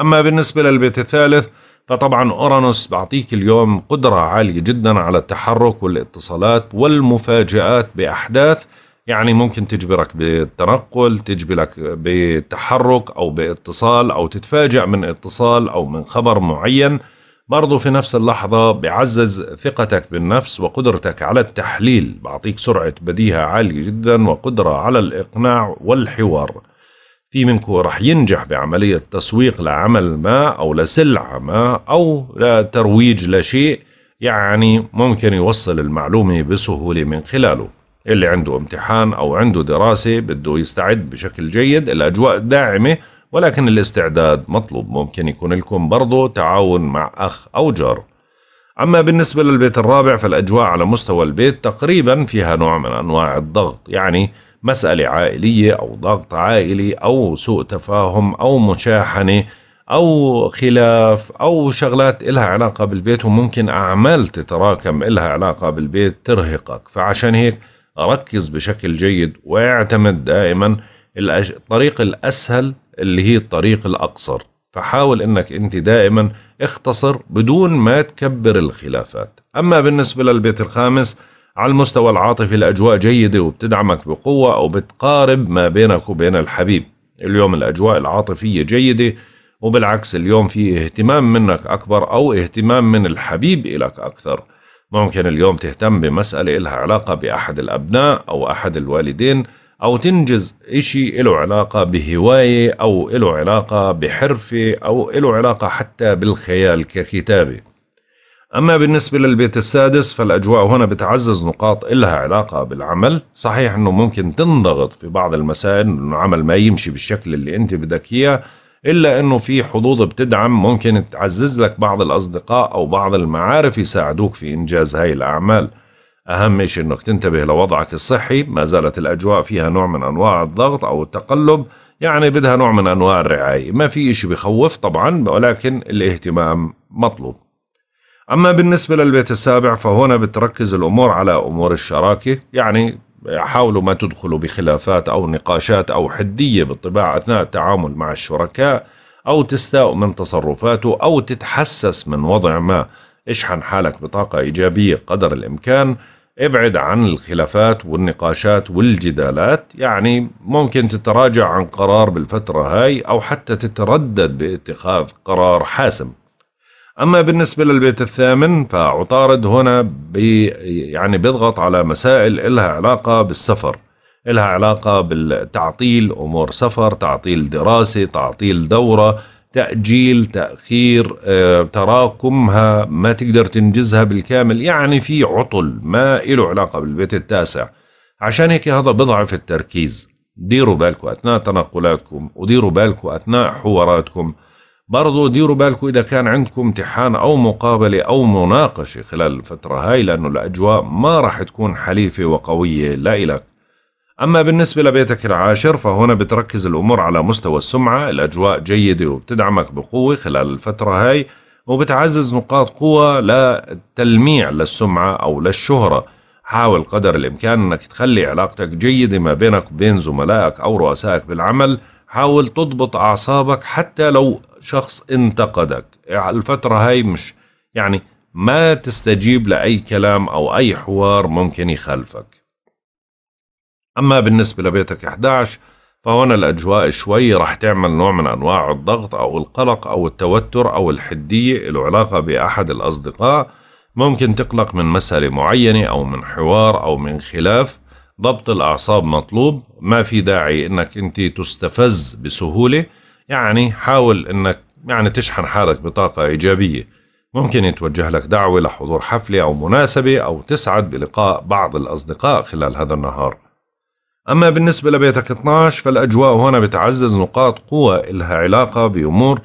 أما بالنسبة للبيت الثالث فطبعا أورانوس بعطيك اليوم قدرة عالية جدا على التحرك والاتصالات والمفاجآت بأحداث يعني ممكن تجبرك بالتنقل تجبرك بتحرك أو باتصال أو تتفاجأ من اتصال أو من خبر معين برضو في نفس اللحظة بعزز ثقتك بالنفس وقدرتك على التحليل بعطيك سرعة بديهة عالية جدا وقدرة على الإقناع والحوار في منكم راح ينجح بعملية تسويق لعمل ما أو لسلعة ما أو لترويج لشيء يعني ممكن يوصل المعلومة بسهولة من خلاله اللي عنده امتحان أو عنده دراسة بده يستعد بشكل جيد الأجواء داعمة ولكن الاستعداد مطلوب ممكن يكون لكم برضو تعاون مع أخ أو جار أما بالنسبة للبيت الرابع فالأجواء على مستوى البيت تقريبا فيها نوع من أنواع الضغط يعني مسألة عائلية أو ضغط عائلي أو سوء تفاهم أو مشاحنة أو خلاف أو شغلات إلها علاقة بالبيت وممكن أعمال تتراكم إلها علاقة بالبيت ترهقك فعشان هيك ركز بشكل جيد واعتمد دائما الطريق الأسهل اللي هي الطريق الأقصر فحاول أنك أنت دائما اختصر بدون ما تكبر الخلافات أما بالنسبة للبيت الخامس على المستوى العاطفي الأجواء جيدة وبتدعمك بقوة أو بتقارب ما بينك وبين الحبيب اليوم الأجواء العاطفية جيدة وبالعكس اليوم في اهتمام منك أكبر أو اهتمام من الحبيب إلك أكثر ممكن اليوم تهتم بمسألة إلها علاقة بأحد الأبناء أو أحد الوالدين أو تنجز إشي إله علاقة بهواية أو إله علاقة بحرفة أو إله علاقة حتى بالخيال ككتابة أما بالنسبة للبيت السادس فالأجواء هنا بتعزز نقاط إلها علاقة بالعمل صحيح أنه ممكن تنضغط في بعض المسائل أنه العمل ما يمشي بالشكل اللي أنت بدك إياه إلا أنه في حظوظ بتدعم ممكن تعزز لك بعض الأصدقاء أو بعض المعارف يساعدوك في إنجاز هاي الأعمال أهم شيء أنك تنتبه لوضعك الصحي ما زالت الأجواء فيها نوع من أنواع الضغط أو التقلب يعني بدها نوع من أنواع الرعاية ما في إشي بخوف طبعا ولكن الاهتمام مطلوب أما بالنسبة للبيت السابع فهنا بتركز الأمور على أمور الشراكة يعني حاولوا ما تدخلوا بخلافات أو نقاشات أو حدية بالطباع أثناء التعامل مع الشركاء أو تستاء من تصرفاته أو تتحسس من وضع ما اشحن حالك بطاقة إيجابية قدر الإمكان ابعد عن الخلافات والنقاشات والجدالات يعني ممكن تتراجع عن قرار بالفترة هاي أو حتى تتردد باتخاذ قرار حاسم أما بالنسبة للبيت الثامن فعطارد هنا بي يعني بيضغط على مسائل إلها علاقة بالسفر إلها علاقة بالتعطيل أمور سفر تعطيل دراسة تعطيل دورة تأجيل تأخير آه، تراكمها ما تقدر تنجزها بالكامل يعني في عطل ما له علاقة بالبيت التاسع عشان هيك هذا بضعف التركيز ديروا بالكم أثناء تنقلاتكم وديروا بالكم أثناء حواراتكم برضو ديروا بالكم إذا كان عندكم امتحان أو مقابلة أو مناقشة خلال الفترة هاي لأنه الأجواء ما راح تكون حليفة وقوية لا إلك أما بالنسبة لبيتك العاشر فهنا بتركز الأمور على مستوى السمعة الأجواء جيدة وبتدعمك بقوة خلال الفترة هاي وبتعزز نقاط قوة للتلميع للسمعة أو للشهرة حاول قدر الإمكان أنك تخلي علاقتك جيدة ما بينك وبين زملائك أو رؤسائك بالعمل حاول تضبط أعصابك حتى لو شخص انتقدك الفترة هاي مش يعني ما تستجيب لأي كلام أو أي حوار ممكن يخالفك أما بالنسبة لبيتك 11 فهنا الأجواء شوي رح تعمل نوع من أنواع الضغط أو القلق أو التوتر أو الحدية له علاقة بأحد الأصدقاء ممكن تقلق من مسألة معينة أو من حوار أو من خلاف ضبط الأعصاب مطلوب ما في داعي أنك أنت تستفز بسهولة يعني حاول أنك يعني تشحن حالك بطاقة إيجابية ممكن يتوجه لك دعوة لحضور حفلة أو مناسبة أو تسعد بلقاء بعض الأصدقاء خلال هذا النهار أما بالنسبة لبيتك 12 فالأجواء هنا بتعزز نقاط قوة إلها علاقة بأمور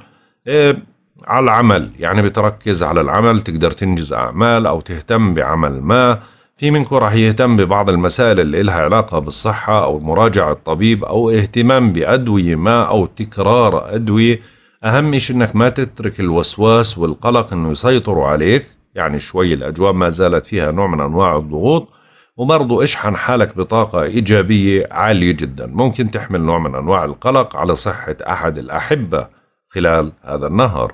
إيه، على العمل يعني بتركز على العمل تقدر تنجز أعمال أو تهتم بعمل ما في منكم راح يهتم ببعض المسائل اللي إلها علاقة بالصحة أو مراجعة الطبيب أو اهتمام بأدوية ما أو تكرار أدوية أهم شيء إنك ما تترك الوسواس والقلق إنه يسيطروا عليك يعني شوي الأجواء ما زالت فيها نوع من أنواع الضغوط وبرضه اشحن حالك بطاقة إيجابية عالية جدا ممكن تحمل نوع من أنواع القلق على صحة أحد الأحبة خلال هذا النهر